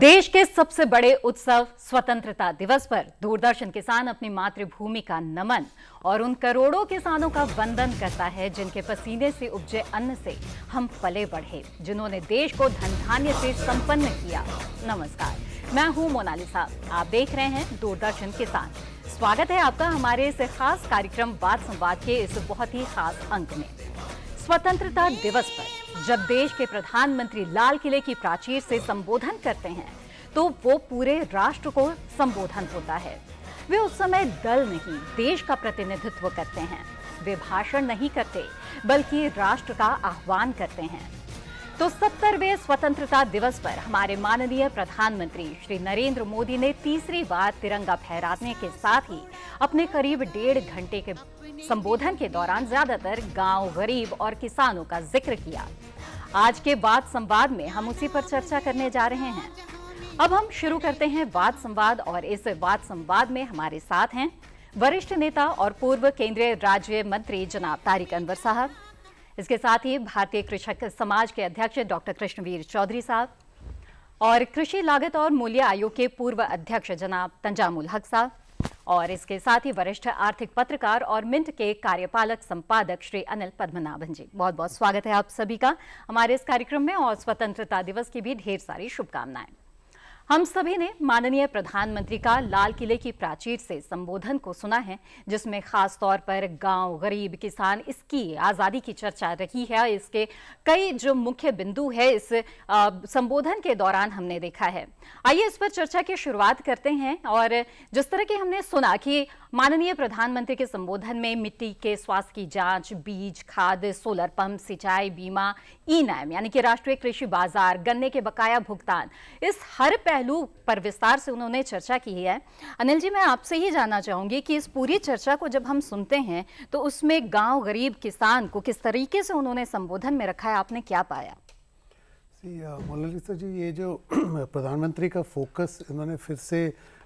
देश के सबसे बड़े उत्सव स्वतंत्रता दिवस पर दूरदर्शन किसान अपनी मातृभूमि का नमन और उन करोड़ों किसानों का वंदन करता है जिनके पसीने से उपजे अन्न से हम पले बढ़े जिन्होंने देश को धन धान्य से संपन्न किया नमस्कार मैं हूं मोनालिसा आप देख रहे हैं दूरदर्शन किसान स्वागत है आपका हमारे इस खास कार्यक्रम बात संवाद के इस बहुत ही खास अंक में स्वतंत्रता दिवस पर जब देश के प्रधानमंत्री लाल किले की प्राचीर से संबोधन करते हैं तो वो पूरे राष्ट्र को संबोधन होता है वे उस समय दल नहीं देश का प्रतिनिधित्व करते हैं वे भाषण नहीं करते बल्कि राष्ट्र का आह्वान करते हैं तो सत्तरवे स्वतंत्रता दिवस पर हमारे माननीय प्रधानमंत्री श्री नरेंद्र मोदी ने तीसरी बार तिरंगा फहराने के साथ ही अपने करीब डेढ़ घंटे के संबोधन के दौरान ज्यादातर गांव गरीब और किसानों का जिक्र किया आज के वाद संवाद में हम उसी पर चर्चा करने जा रहे हैं अब हम शुरू करते हैं वाद संवाद और इस वाद संवाद में हमारे साथ हैं वरिष्ठ नेता और पूर्व केंद्रीय राज्य मंत्री जनाब तारिक अनवर साहब इसके साथ ही भारतीय कृषक समाज के अध्यक्ष डॉक्टर कृष्णवीर चौधरी साहब और कृषि लागत और मूल्य आयोग के पूर्व अध्यक्ष जनाब तंजामुल हक साहब और इसके साथ ही वरिष्ठ आर्थिक पत्रकार और मिंट के कार्यपालक संपादक श्री अनिल पद्मनाभन जी बहुत बहुत स्वागत है आप सभी का हमारे इस कार्यक्रम में और स्वतंत्रता दिवस की भी ढेर सारी शुभकामनाएं हम सभी ने माननीय प्रधानमंत्री का लाल किले की प्राचीर से संबोधन को सुना है जिसमें खास तौर पर गांव गरीब किसान इसकी आज़ादी की चर्चा रही है इसके कई जो मुख्य बिंदु है इस संबोधन के दौरान हमने देखा है आइए इस पर चर्चा की शुरुआत करते हैं और जिस तरह की हमने सुना कि माननीय प्रधानमंत्री के संबोधन में मिट्टी के स्वास्थ्य की जांच बीज खाद सोलर पंप सिंचाई बीमा ई नैम यानी कि राष्ट्रीय कृषि बाजार गन्ने के बकाया भुगतान इस हर पहलू पहलू पर विस्तार से उन्होंने चर्चा की है अनिल जी मैं आपसे ही जानना चाहूंगी कि इस पूरी चर्चा को जब हम सुनते हैं तो उसमें गांव गरीब किसान को किस तरीके से उन्होंने संबोधन में रखा है आपने क्या पाया मौलाना जी ये जो प्रधानमंत्री का फोकस इन्होंने फिर से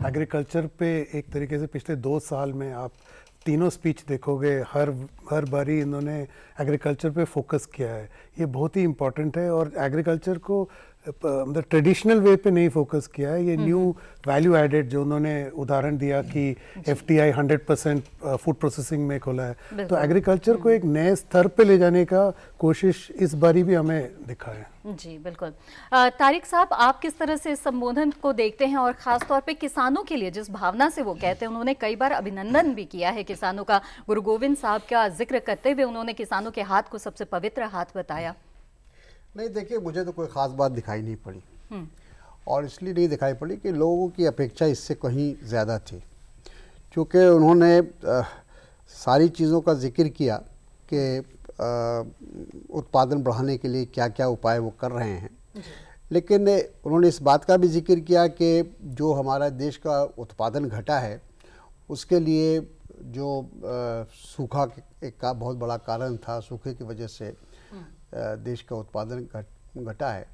एग्रीकल्चर पे एक तरीके से पिछले दो साल में आप तीनों स्पीच देखोगे हर हर बारी इन्होंने एग्रीकल्चर पे फोकस किया है ये बहुत ही इम्पॉर्टेंट है और एग्रीकल्चर को मतलब ट्रेडिशनल वे पे नहीं फोकस किया है ये न्यू वैल्यू एडेड जो उन्होंने उदाहरण दिया कि F T I hundred percent food processing में खोला है तो एग्रीकल्चर को हम्म। एक नए स्तर पे ले जाने का कोशिश इस बारी भी हमें दिखा है जी बिल्कुल तारिक साहब आप किस तरह से इस संबोधन को देखते हैं और ख़ास तौर पे किसानों के लिए जिस भावना से वो कहते हैं उन्होंने कई बार अभिनंदन भी किया है किसानों का गुरु गोविंद साहब का जिक्र करते हुए उन्होंने किसानों के हाथ को सबसे पवित्र हाथ बताया नहीं देखिए मुझे तो कोई ख़ास बात दिखाई नहीं पड़ी हम्म। और इसलिए नहीं दिखाई पड़ी कि लोगों की अपेक्षा इससे कहीं ज़्यादा थी क्योंकि उन्होंने आ, सारी चीज़ों का जिक्र किया कि उत्पादन बढ़ाने के लिए क्या क्या उपाय वो कर रहे हैं लेकिन उन्होंने इस बात का भी जिक्र किया कि जो हमारा देश का उत्पादन घटा है उसके लिए जो आ, सूखा एक का बहुत बड़ा कारण था सूखे की वजह से देश का उत्पादन घट घटा है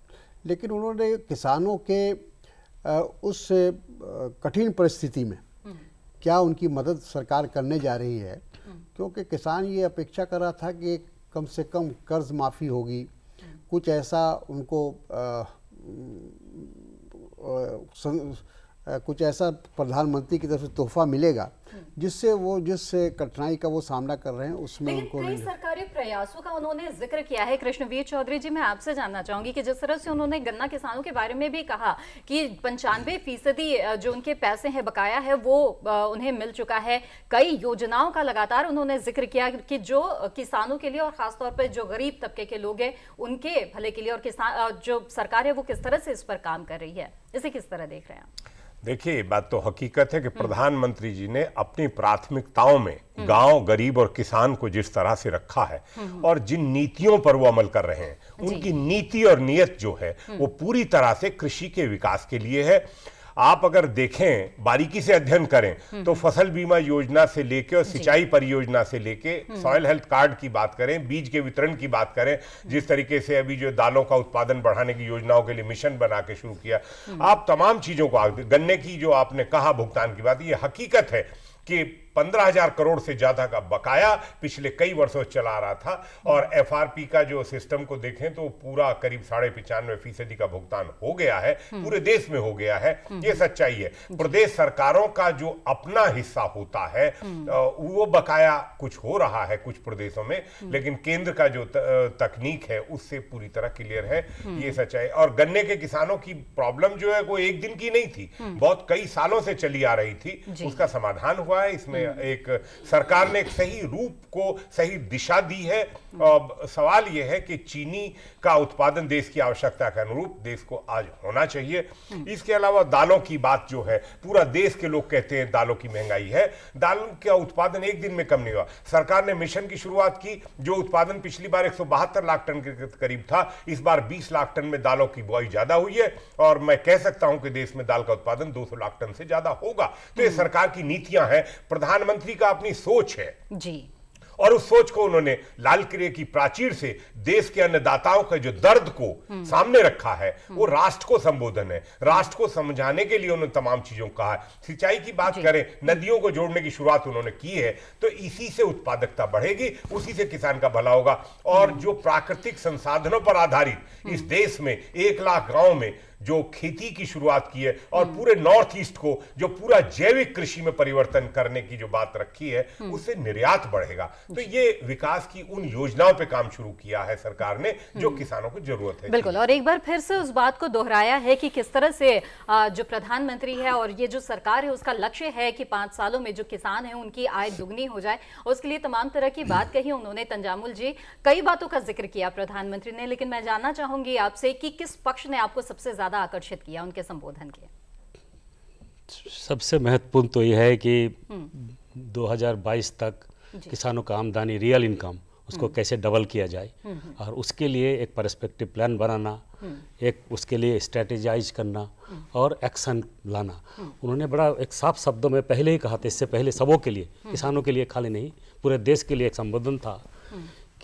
लेकिन उन्होंने किसानों के उस कठिन परिस्थिति में हम्म। क्या उनकी मदद सरकार करने जा रही है हम्म। क्योंकि किसान ये अपेक्षा कर रहा था कि कम से कम कर्ज माफ़ी होगी हम्म। कुछ ऐसा उनको आ, आ, कुछ ऐसा प्रधानमंत्री की तरफ से तोहफा मिलेगा हम्म। जिससे वो जिस कठिनाई का वो सामना कर रहे हैं उसमें उनको सरकारी प्रयासों का उन्होंने जिक्र किया है कृष्णवीर चौधरी जी मैं आपसे जानना चाहूंगी कि जिस तरह से उन्होंने गन्ना किसानों के बारे में भी कहा कि पंचानवे फीसदी जो उनके पैसे हैं बकाया है वो उन्हें मिल चुका है कई योजनाओं का लगातार उन्होंने जिक्र किया कि जो किसानों के लिए और खासतौर पर जो गरीब तबके के लोग हैं उनके भले के लिए और किसान जो सरकार है वो किस तरह से इस पर काम कर रही है इसे किस तरह देख रहे हैं आप देखिए ये बात तो हकीकत है कि प्रधानमंत्री जी ने अपनी प्राथमिकताओं में गांव गरीब और किसान को जिस तरह से रखा है और जिन नीतियों पर वो अमल कर रहे हैं उनकी नीति और नियत जो है वो पूरी तरह से कृषि के विकास के लिए है आप अगर देखें बारीकी से अध्ययन करें हम्म। तो फसल बीमा योजना से लेके और सिंचाई परियोजना से लेके हम्म। सॉयल हेल्थ कार्ड की बात करें बीज के वितरण की बात करें हम्म। जिस तरीके से अभी जो दालों का उत्पादन बढ़ाने की योजनाओं के लिए मिशन बना के शुरू किया आप तमाम चीजों को गन्ने की जो आपने कहा भुगतान की बात ये हकीकत है कि पंद्रह हजार करोड़ से ज़्यादा का बकाया पिछले कई वर्षों चला रहा था और एफआरपी का जो सिस्टम को देखें तो पूरा करीब साढ़े पिचानवे फीसदी का भुगतान हो गया है हम्म। पूरे देश में हो गया है हम्म। ये सच्चाई है प्रदेश सरकारों का जो अपना हिस्सा होता है हम्म। वो बकाया कुछ हो रहा है कुछ प्रदेशों में लेकिन केंद्र का जो तकनीक है उससे पूरी तरह क्लियर है ये सच्चाई और गन्ने के किसानों की प्रॉब्लम जो है वो एक दिन की नहीं थी बहुत कई सालों से चली आ रही थी उसका समाधान हुआ है इसमें ने एक सरकार ने एक सही रूप को सही दिशा दी है सवाल यह है कि चीनी का उत्पादन देश की आवश्यकता के अनुरूप देश को आज होना चाहिए इसके अलावा दालों की बात जो है पूरा देश के लोग कहते हैं दालों की महंगाई है दालों का उत्पादन एक दिन में कम नहीं हुआ सरकार ने मिशन की शुरुआत की जो उत्पादन पिछली बार एक लाख टन के करीब था इस बार बीस लाख टन में दालों की बुआई ज्यादा हुई है और मैं कह सकता हूं कि देश में दाल का उत्पादन दो लाख टन से ज्यादा होगा तो ये सरकार की नीतियां हैं प्रधान प्रधानमंत्री का अपनी सोच है जी और उस सोच को उन्होंने लाल किले की प्राचीर से देश के अन्नदाताओं के जो दर्द को हम्म। सामने रखा है हम्म। वो राष्ट्र को संबोधन है राष्ट्र को समझाने के लिए उन्होंने तमाम चीजों को कहा सिंचाई की बात करें नदियों को जोड़ने की शुरुआत उन्होंने की है तो इसी से उत्पादकता बढ़ेगी उसी से किसान का भला होगा और हम्म। जो प्राकृतिक संसाधनों पर आधारित इस देश में एक लाख गांव में जो खेती की शुरुआत की है और हम्म। पूरे नॉर्थ ईस्ट को जो पूरा जैविक कृषि में परिवर्तन करने की जो बात रखी है हम्म। उससे निर्यात बढ़ेगा तो ये विकास की उन योजनाओं पे काम शुरू किया है सरकार ने जो हम्म। किसानों को जरूरत है बिल्कुल और एक बार फिर से उस बात को दोहराया है कि किस तरह से जो प्रधानमंत्री है और ये जो सरकार है उसका लक्ष्य है कि पांच सालों में जो किसान है उनकी आय दुगनी हो जाए उसके लिए तमाम तरह की बात कही उन्होंने तंजामुल जी कई बातों का जिक्र किया प्रधानमंत्री ने लेकिन मैं जानना चाहूंगी आपसे कि किस पक्ष ने आपको सबसे ज्यादा ज़्यादा आकर्षित किया उनके संबोधन के सबसे महत्वपूर्ण तो यह है कि 2022 हम्म। तक किसानों का आमदनी रियल इनकम उसको हम्म। कैसे डबल किया जाए हम्म, और उसके लिए एक परस्पेक्टिव प्लान बनाना एक उसके लिए स्ट्रेटेजाइज करना और एक्शन लाना उन्होंने बड़ा एक साफ शब्दों में पहले ही कहा था इससे पहले सबों के लिए किसानों के लिए खाली नहीं पूरे देश के लिए एक संबोधन था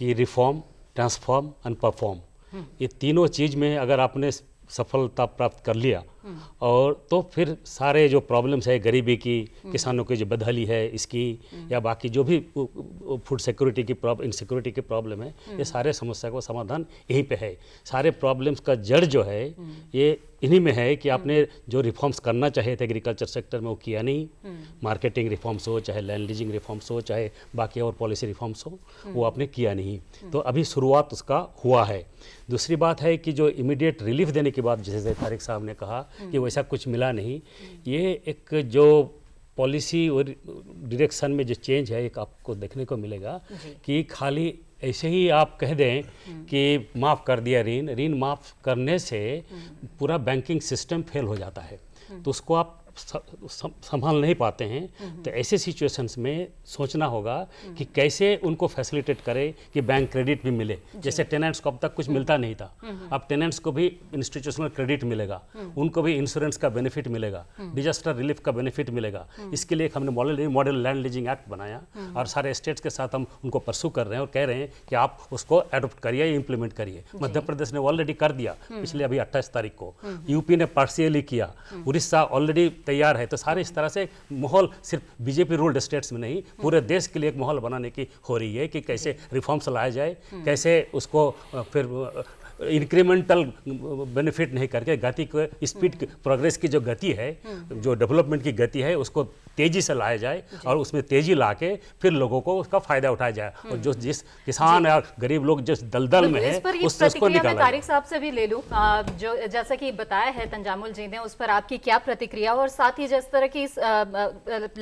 कि रिफॉर्म ट्रांसफॉर्म एंड परफॉर्म ये तीनों चीज़ में अगर आपने सफलता प्राप्त कर लिया और तो फिर सारे जो प्रॉब्लम्स है गरीबी की किसानों की जो बदहाली है इसकी या बाकी जो भी फूड सिक्योरिटी की प्रॉब्लम इनसिक्योरिटी की प्रॉब्लम है ये सारे समस्या का समाधान यहीं पे है सारे प्रॉब्लम्स का जड़ जो है ये इन्हीं में है कि आपने जो रिफॉर्म्स करना चाहे थे एग्रीकल्चर सेक्टर में वो किया नहीं मार्केटिंग रिफॉर्म्स हो चाहे लैंड लीजिंग रिफॉर्म्स हो चाहे बाकी और पॉलिसी रिफॉर्म्स हो वो आपने किया नहीं तो अभी शुरुआत उसका हुआ है दूसरी बात है कि जो इमीडिएट रिलीफ देने की बात जैसे तारिक साहब ने कहा कि वैसा कुछ मिला नहीं हम्म। ये एक जो पॉलिसी और डायरेक्शन में जो चेंज है एक आपको देखने को मिलेगा कि खाली ऐसे ही आप कह दें हम्म। कि माफ़ कर दिया ऋण ऋण माफ़ करने से हम्म। पूरा बैंकिंग सिस्टम फेल हो जाता है तो उसको आप संभाल नहीं पाते हैं हम्म। तो ऐसे सिचुएशंस में सोचना होगा कि कैसे उनको फैसिलिटेट करें कि बैंक क्रेडिट भी मिले जैसे टेनेंट्स को अब तक कुछ हम्म। मिलता नहीं था हम्म। अब टेनेंट्स को भी इंस्टीट्यूशनल क्रेडिट मिलेगा उनको भी इंश्योरेंस का बेनिफिट मिलेगा डिजास्टर रिलीफ का बेनिफिट मिलेगा इसके लिए हमने model model land leasing act बनाया और सारे स्टेट्स के साथ हम उनको परसू कर रहे हैं और कह रहे हैं कि आप उसको एडोप्ट करिए इम्प्लीमेंट करिए मध्य प्रदेश ने ऑलरेडी कर दिया पिछले अभी अट्ठाईस तारीख को यूपी ने पार्सियली किया उड़ीसा ऑलरेडी तैयार है तो सारे इस तरह से माहौल सिर्फ बीजेपी रूल्ड स्टेट्स में नहीं पूरे देश के लिए एक माहौल बनाने की हो रही है कि कैसे रिफॉर्म्स लाए जाए हम्म। कैसे उसको फिर इंक्रीमेंटल बेनिफिट नहीं करके गति को स्पीड हम्म। प्रोग्रेस की जो गति है हम्म। जो डेवलपमेंट की गति है उसको तेजी से लाया जाए और उसमें तेजी ला के फिर लोगों को उसका फायदा उठाया जाए और हम्म। जो जिस किसान या गरीब लोग जिस दलदल मतलब में है उस उसको निकाल तारिक साहब से भी ले लूँ जो जैसा कि बताया है तंजामुल जी ने उस पर आपकी क्या प्रतिक्रिया और साथ ही जिस तरह की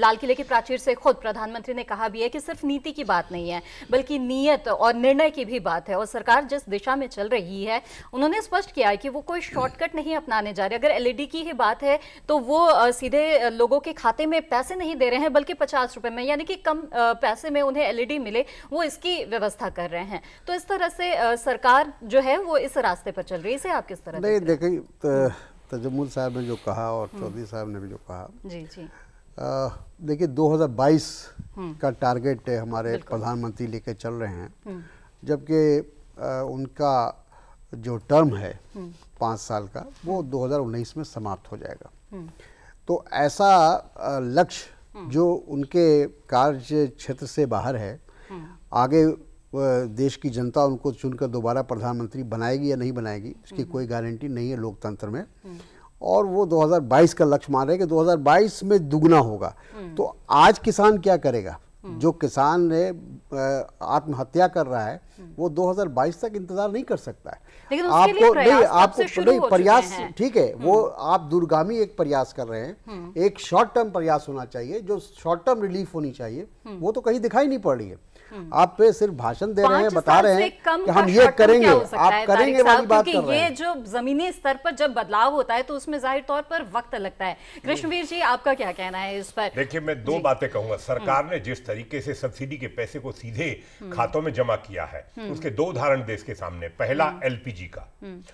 लाल किले की प्राचीर से खुद प्रधानमंत्री ने कहा भी है कि सिर्फ नीति की बात नहीं है बल्कि नीयत और निर्णय की भी बात है और सरकार जिस दिशा में चल रही है की है उन्होंने स्पष्ट किया है कि वो कोई शॉर्टकट नहीं अपनाने जा रहे अगर एलईडी e की ही बात है तो वो सीधे लोगों के खाते में पैसे नहीं दे रहे हैं बल्कि पचास रुपए में यानी कि कम पैसे में उन्हें एलईडी e मिले वो इसकी व्यवस्था कर रहे हैं तो इस तरह से सरकार जो है वो इस रास्ते पर चल रही है इसे आप किस तरह नहीं देखिए तजमुल साहब ने जो कहा और हम्म। चौधरी साहब ने भी जो कहा जी जी देखिए 2022 हम्म। का टारगेट हमारे प्रधानमंत्री लेके चल रहे हैं हम्म। जबकि उनका जो टर्म है हम्म। पाँच साल का वो 2019 में समाप्त हो जाएगा हम्म। तो ऐसा लक्ष्य हम्म। जो उनके कार्य क्षेत्र से बाहर है आगे देश की जनता उनको चुनकर दोबारा प्रधानमंत्री बनाएगी या नहीं बनाएगी इसकी कोई गारंटी नहीं है लोकतंत्र में और वो 2022 का लक्ष्य मान रहे हैं कि 2022 में दुगना होगा तो आज किसान क्या करेगा जो किसान ने आत्महत्या कर रहा है वो 2022 तक इंतजार नहीं कर सकता है लेकिन उसके आपको लिए नहीं आपको नहीं प्रयास ठीक है वो हम्म। आप दूरगामी एक प्रयास कर रहे हैं हम्म। एक शॉर्ट टर्म प्रयास होना चाहिए जो शॉर्ट टर्म रिलीफ होनी चाहिए हम्म। वो तो कहीं दिखाई नहीं पड़ रही है हम्म। आप पे सिर्फ भाषण दे रहे हैं बता रहे हैं कि हम ये करेंगे आप करेंगे वाली बात कर रहे हैं ये जो जमीनी स्तर पर जब बदलाव होता है तो उसमें जाहिर तौर पर वक्त लगता है कृष्णवीर जी आपका क्या कहना है इस पर देखिए मैं दो बातें कहूंगा सरकार हम्म। ने जिस तरीके से सब्सिडी के पैसे को सीधे हम्म। खातों में जमा किया है उसके दो उदाहरण देश के सामने पहला एलपीजी का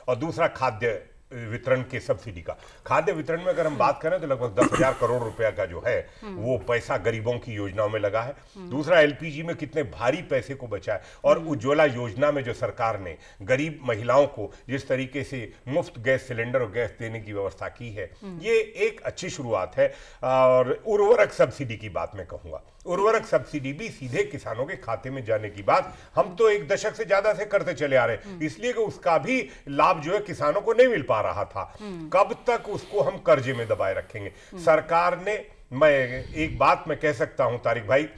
और दूसरा खाद्य वितरण के सब्सिडी का खाद्य वितरण में अगर हम बात करें तो लगभग दस हजार करोड़ रुपया का जो है वो पैसा गरीबों की योजनाओं में लगा है दूसरा एलपीजी में कितने भारी पैसे को बचा है और उज्ज्वला योजना में जो सरकार ने गरीब महिलाओं को जिस तरीके से मुफ्त गैस सिलेंडर और गैस देने की व्यवस्था की है ये एक अच्छी शुरुआत है और उर्वरक सब्सिडी की बात मैं कहूंगा उर्वरक सब्सिडी भी सीधे किसानों के खाते में जाने की बात हम तो एक दशक से ज्यादा से करते चले आ रहे हैं हम्म। इसलिए कि उसका भी लाभ जो है किसानों को नहीं मिल पा रहा था हम्म। कब तक उसको हम कर्जे में दबाए रखेंगे हम्म। सरकार ने मैं एक बात मैं कह सकता हूं तारिक भाई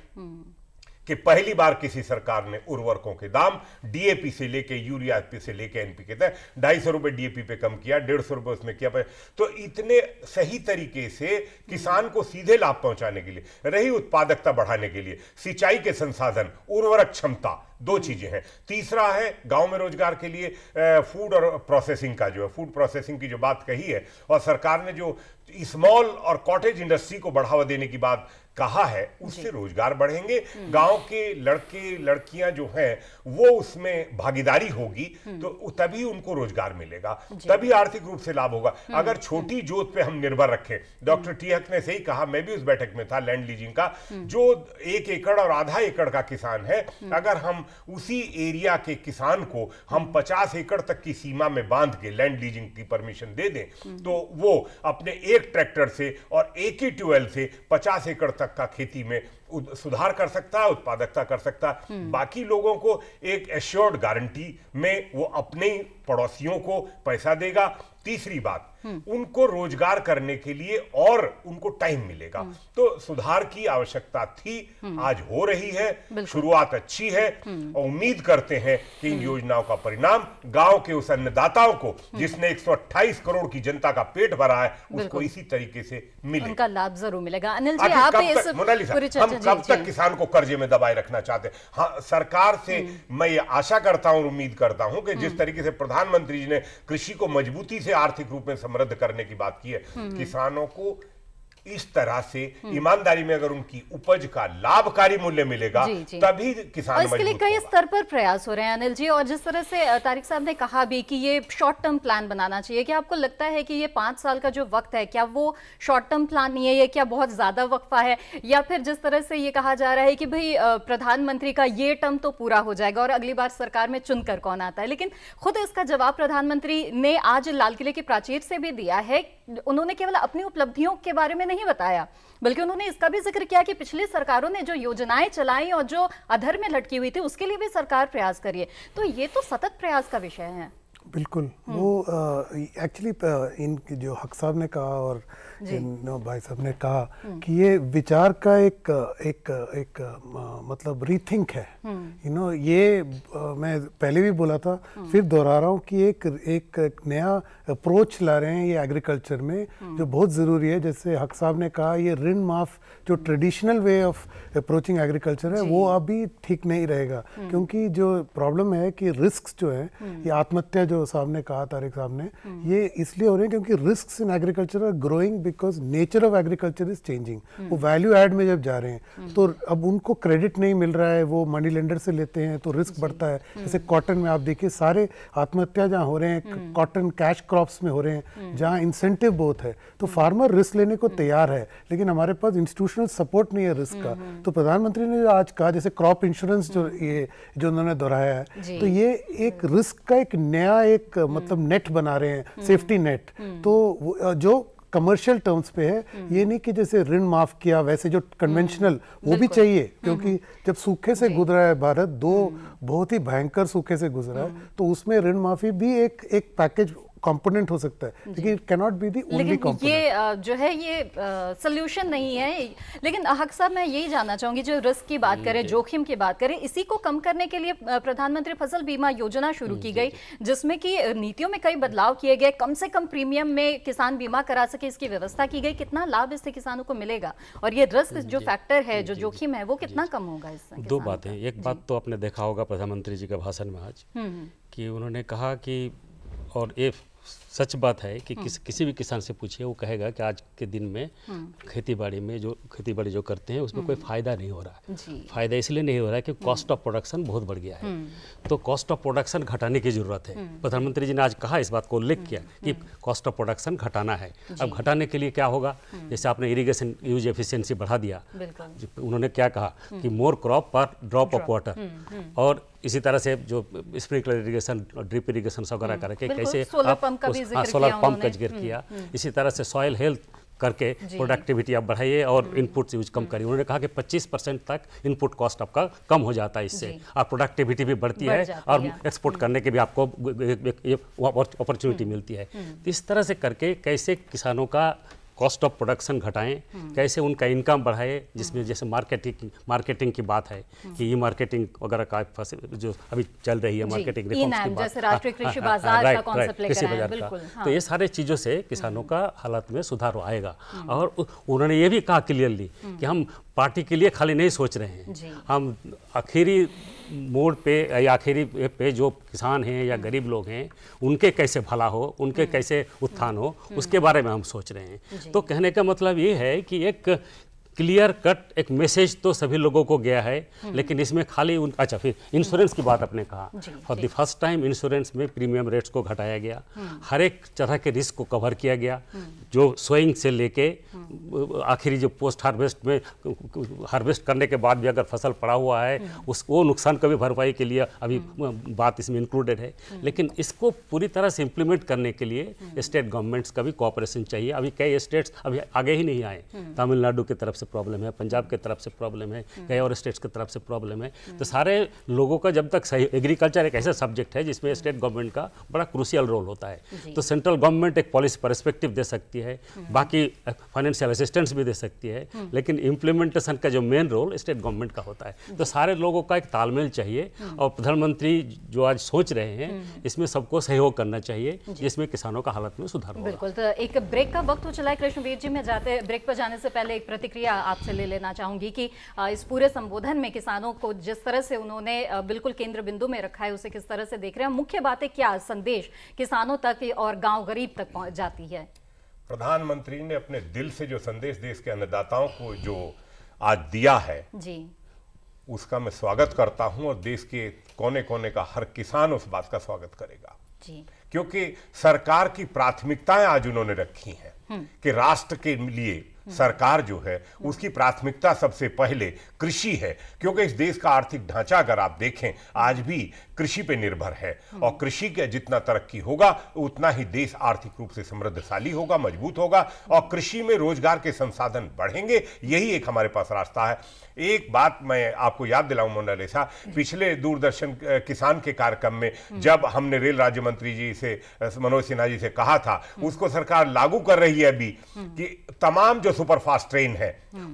कि पहली बार किसी सरकार ने उर्वरकों के दाम डीएपी से लेके यूरिया से लेके एनपीके तक ढाई सौ रुपये डीएपी पे कम किया डेढ़ सौ रुपये उसमें किया तो इतने सही तरीके से किसान को सीधे लाभ पहुंचाने के लिए रही उत्पादकता बढ़ाने के लिए सिंचाई के संसाधन उर्वरक क्षमता दो चीजें हैं तीसरा है गांव में रोजगार के लिए फूड और प्रोसेसिंग का जो है फूड प्रोसेसिंग की जो बात कही है और सरकार ने जो स्मॉल और कॉटेज इंडस्ट्री को बढ़ावा देने की बात कहा है उससे रोजगार बढ़ेंगे हम्म। गांव के लड़के लड़कियां जो हैं वो उसमें भागीदारी होगी हम्म। तो तभी उनको रोजगार मिलेगा तभी आर्थिक रूप से लाभ होगा हम्म। अगर छोटी जोत पे हम निर्भर रखें डॉक्टर टीहक ने सही कहा मैं भी उस बैठक में था लैंड लीजिंग का जो एक एकड़ और आधा एकड़ का किसान है अगर हम उसी एरिया के किसान को हम पचास एकड़ तक की सीमा में बांध के लैंड लीजिंग की परमिशन दे दें तो वो अपने एक एक ट्रैक्टर से और एक ही ट्यूबवेल से पचास एकड़ तक का खेती में सुधार कर सकता है उत्पादकता कर सकता है हम्म। बाकी लोगों को एक एश्योर्ड गारंटी में वो अपने पड़ोसियों को पैसा देगा तीसरी बात हम्म। उनको रोजगार करने के लिए और उनको टाइम मिलेगा हम्म। तो सुधार की आवश्यकता थी हम्म। आज हो रही है शुरुआत अच्छी है और उम्मीद करते हैं कि इन योजनाओं का परिणाम गांव के उस अन्नदाताओं को जिसने 128 करोड़ की जनता का पेट भरा है उसको इसी तरीके से मिले उनका लाभ जरूर मिलेगा अनिल जी आप इस मोनाली हम कब तक किसान को कर्जे में दबाए रखना चाहते हैं हाँ, सरकार से मैं ये आशा करता हूं उम्मीद करता हूं कि जिस तरीके से प्रधानमंत्री जी ने कृषि को मजबूती से आर्थिक रूप में समृद्ध करने की बात की है हम्म। किसानों को इस तरह से ईमानदारी में अगर उनकी उपज का लाभकारी मूल्य मिलेगा जी, जी। तभी किसान और इसके लिए कई स्तर पर प्रयास हो रहे हैं अनिल जी और जिस तरह से तारिक साहब ने कहा भी कि ये शॉर्ट टर्म प्लान बनाना चाहिए क्या आपको लगता है कि ये पांच साल का जो वक्त है क्या वो शॉर्ट टर्म प्लान नहीं है यह क्या बहुत ज़्यादा वक्फा है या फिर जिस तरह से ये कहा जा रहा है कि भाई प्रधानमंत्री का ये टर्म तो पूरा हो जाएगा और अगली बार सरकार में चुनकर कौन आता है लेकिन खुद इसका जवाब प्रधानमंत्री ने आज लाल किले के प्राचीर से भी दिया है उन्होंने केवल अपनी उपलब्धियों के बारे में नहीं बताया बल्कि उन्होंने इसका भी जिक्र किया कि पिछली सरकारों ने जो योजनाएं चलाई और जो अधर में लटकी हुई थी उसके लिए भी सरकार प्रयास करिए तो ये तो सतत प्रयास का विषय है बिल्कुल हम्म। वो एक्चुअली इन जो हक साहब ने कहा और भाई साहब ने कहा कि ये विचार का एक एक एक मतलब रीथिंक है यू हम्म। नो ये मैं पहले भी बोला था हम्म। फिर दोहरा रहा हूँ कि एक एक नया अप्रोच ला रहे हैं ये एग्रीकल्चर में हम्म। जो बहुत ज़रूरी है जैसे हक साहब ने कहा ये ऋण माफ जो traditional way of approaching agriculture है वो अभी ठीक नहीं रहेगा क्योंकि जो प्रॉब्लम है कि रिस्क जो है ये आत्महत्या जो साहब ने कहा तारिक साहब ने ये इसलिए हो रहे हैं क्योंकि risk in agriculture growing because nature of agriculture is changing वो वैल्यू एड में जब जा रहे हैं hmm. तो अब उनको क्रेडिट नहीं मिल रहा है वो मनी लेंडर से लेते हैं तो रिस्क बढ़ता है hmm. जैसे कॉटन में आप देखिए सारे आत्महत्या जहाँ हो रहे हैं कॉटन कैश क्रॉप्स में हो रहे हैं hmm. जहाँ इंसेंटिव बहुत है तो फार्मर रिस्क लेने को तैयार है लेकिन हमारे पास इंस्टीट्यूशनल सपोर्ट नहीं है रिस्क का तो प्रधानमंत्री ने आज कहा जैसे क्रॉप इंश्योरेंस जो ये जो उन्होंने दोहराया है तो ये एक रिस्क का एक नया एक मतलब नेट बना रहे हैं सेफ्टी नेट तो जो कमर्शियल टर्म्स पे है हम्म। ये नहीं कि जैसे ऋण माफ किया वैसे जो कन्वेंशनल हम्म। वो भी चाहिए हम्म। क्योंकि जब सूखे से गुजरा है भारत दो बहुत ही भयंकर सूखे से गुजरा है तो उसमें ऋण माफी भी एक एक पैकेज कंपोनेंट हो सकता है लेकिन it cannot be the only component ये जो है ये सोल्यूशन नहीं है लेकिन हक साहब मैं यही जानना चाहूंगी जो रिस्क की बात हम्म, करें जोखिम की बात करें इसी को कम करने के लिए प्रधानमंत्री फसल बीमा योजना शुरू हम्म, की गई जिसमें कि नीतियों में कई बदलाव किए गए कम से कम प्रीमियम में किसान बीमा करा सके इसकी व्यवस्था की गई कितना लाभ इससे किसानों को मिलेगा और ये रिस्क हम्म, जो फैक्टर है जो जोखिम है वो कितना कम होगा इससे दो बातें एक बात तो आपने देखा होगा प्रधानमंत्री जी के भाषण में आज कि उन्होंने कहा कि और ये सच बात है कि किस हम्म। किसी भी किसान से पूछिए वो कहेगा कि आज के दिन में हम्म। खेती बाड़ी में जो खेती बाड़ी जो करते हैं उसमें कोई हम्म। फ़ायदा नहीं हो रहा है फ़ायदा इसलिए नहीं हो रहा है कि कॉस्ट ऑफ प्रोडक्शन बहुत बढ़ गया है तो कॉस्ट ऑफ प्रोडक्शन घटाने की ज़रूरत है प्रधानमंत्री जी ने आज कहा इस बात को उल्लेख किया कि कॉस्ट ऑफ प्रोडक्शन घटाना है अब घटाने के लिए क्या होगा जैसे आपने इरीगेशन यूज एफिशियंसी बढ़ा दिया उन्होंने क्या कहा कि more crop per drop of water और इसी तरह से जो स्प्रिंकलर इरीगेशन ड्रिप इरीगेशन वगैरह करके कैसे सोलर पंप का जिक्र हाँ, किया हम्म, हम्म। इसी तरह से सॉयल हेल्थ करके प्रोडक्टिविटी आप बढ़ाइए और इनपुट हम्म। यूज कम करिए उन्होंने कहा कि 25 परसेंट तक इनपुट कॉस्ट आपका कम हो जाता है इससे और प्रोडक्टिविटी भी बढ़ती बढ़ है और एक्सपोर्ट करने के भी आपको अपॉर्चुनिटी मिलती है तो इस तरह से करके कैसे किसानों का कॉस्ट ऑफ प्रोडक्शन घटाएं कैसे उनका इनकम बढ़ाए जिसमें जैसे मार्केटिंग मार्केटिंग की बात है कि ई मार्केटिंग वगैरह का जो अभी चल रही है मार्केटिंग हाँ, हाँ, हाँ, बाजार कृषि बाजार का तो ये सारे चीज़ों से किसानों का हालत में सुधार आएगा हम्म। और उन्होंने ये भी कहा क्लियरली हम्म। कि हम पार्टी के लिए खाली नहीं सोच रहे हैं हम आखिरी मोड पे या आखिरी पे जो किसान हैं या गरीब लोग हैं उनके कैसे भला हो उनके हम्म। कैसे उत्थान हो हम्म। उसके बारे में हम सोच रहे हैं तो कहने का मतलब ये है कि एक क्लियर कट एक मैसेज तो सभी लोगों को गया है हम्म। लेकिन इसमें खाली उन अच्छा फिर इंश्योरेंस की बात आपने कहा for the first time insurance में प्रीमियम रेट्स को घटाया गया हम्म। हर एक तरह के रिस्क को कवर किया गया हम्म। जो स्वयं से लेके आखिरी जो पोस्ट हार्वेस्ट में हार्वेस्ट करने के बाद भी अगर फसल पड़ा हुआ है उस वो नुकसान का भी भरपाई के लिए अभी बात इसमें इंक्लूडेड है लेकिन इसको पूरी तरह से इम्प्लीमेंट करने के लिए स्टेट गवर्नमेंट्स का भी कॉपरेशन चाहिए अभी कई स्टेट्स अभी आगे ही नहीं आए तमिलनाडु की तरफ से प्रॉब्लम है पंजाब की तरफ से प्रॉब्लम है हम्म। कई और स्टेट्स की तरफ से प्रॉब्लम है तो सारे लोगों का जब तक सही एग्रीकल्चर एक ऐसा सब्जेक्ट है जिसमें स्टेट हम्म। गवर्नमेंट का बड़ा क्रूसियल रोल होता है तो सेंट्रल गवर्नमेंट एक पॉलिसी परस्पेक्टिव दे सकती है हम्म। बाकी फाइनेंशियल असिस्टेंस भी दे सकती है लेकिन इम्प्लीमेंटेशन का जो मेन रोल स्टेट गवर्नमेंट का होता है तो सारे लोगों का एक तालमेल चाहिए और प्रधानमंत्री जो आज सोच रहे हैं इसमें सबको सहयोग करना चाहिए जिसमें किसानों का हालत में सुधार हो बिल्कुल तो एक ब्रेक का वक्त हो चला है कृष्णवीर जी में जाते ब्रेक पर जाने से पहले एक प्रतिक्रिया क्या आपसे ले लेना चाहूंगी कि इस पूरे संबोधन में किसानों को जिस तरह से उन्होंने बिल्कुल केंद्र बिंदु में रखा है उसे किस तरह से देख रहे हैं मुख्य बातें क्या संदेश किसानों तक और गाँव गरीब तक पहुँच जाती है प्रधानमंत्री ने अपने दिल से जो संदेश देश के अन्नदाताओं को जो आज दिया है जी उसका मैं स्वागत करता हूं और देश के कोने कोने का हर किसान उस बात का स्वागत करेगा जी। क्योंकि सरकार की प्राथमिकताएं आज उन्होंने रखी हैं हम्म। कि राष्ट्र के लिए हम्म। सरकार जो है हम्म। उसकी प्राथमिकता सबसे पहले कृषि है क्योंकि इस देश का आर्थिक ढांचा अगर आप देखें आज भी कृषि पे निर्भर है और कृषि के जितना तरक्की होगा उतना ही देश आर्थिक रूप से समृद्धशाली होगा मजबूत होगा और कृषि में रोजगार के संसाधन बढ़ेंगे यही एक हमारे पास रास्ता है एक बात मैं आपको याद दिलाऊं मोना रेसा पिछले दूरदर्शन किसान के कार्यक्रम में जब हमने रेल राज्य मंत्री जी से मनोज सिन्हा जी से कहा था उसको सरकार लागू कर रही है अभी कि तमाम जो सुपरफास्ट ट्रेन है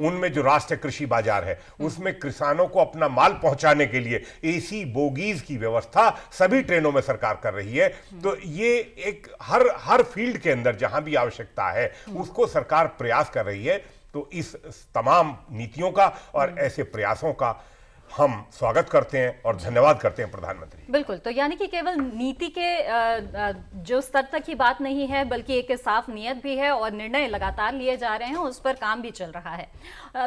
उनमें जो राष्ट्रीय कृषि बाजार है उसमें किसानों को अपना माल पहुंचाने के लिए एसी बोगीज की व्यवस्था व्यवस्था सभी ट्रेनों में सरकार कर रही है तो ये एक हर हर फील्ड के अंदर जहां भी आवश्यकता है उसको सरकार प्रयास कर रही है तो इस तमाम नीतियों का और ऐसे प्रयासों का हम स्वागत करते हैं और धन्यवाद करते हैं प्रधानमंत्री बिल्कुल तो यानी कि केवल नीति के जो स्तर तक ही बात नहीं है बल्कि एक साफ नियत भी है और निर्णय लगातार लिए जा रहे हैं उस पर काम भी चल रहा है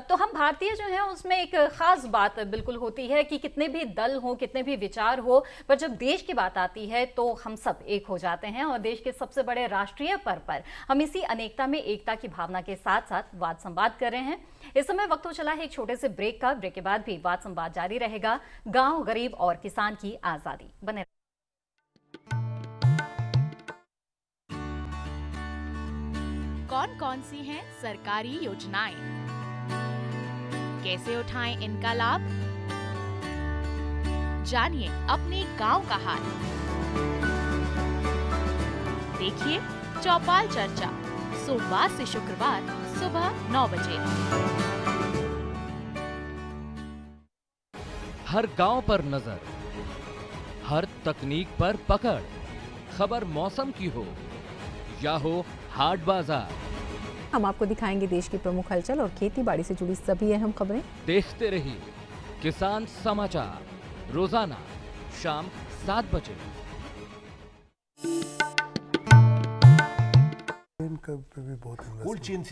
तो हम भारतीय जो हैं उसमें एक ख़ास बात बिल्कुल होती है कि कितने भी दल हो कितने भी विचार हो पर जब देश की बात आती है तो हम सब एक हो जाते हैं और देश के सबसे बड़े राष्ट्रीय पर्व पर हम इसी अनेकता में एकता की भावना के साथ साथ वाद संवाद कर रहे हैं इस समय वक्त हो तो चला है एक छोटे से ब्रेक का ब्रेक के बाद भी वाद संवाद जारी रहेगा गाँव गरीब और किसान की आज़ादी बने कौन कौन सी हैं सरकारी योजनाएं कैसे उठाएं इनका लाभ जानिए अपने गांव का हाल देखिए चौपाल चर्चा सोमवार से शुक्रवार सुबह नौ बजे हर गांव पर नजर हर तकनीक पर पकड़ खबर मौसम की हो या हो हाट बाजार हम आपको दिखाएंगे देश की प्रमुख हलचल और खेती बाड़ी से जुड़ी सभी अहम खबरें देखते रहिए किसान समाचार रोजाना शाम सात बजे पे भी बहुत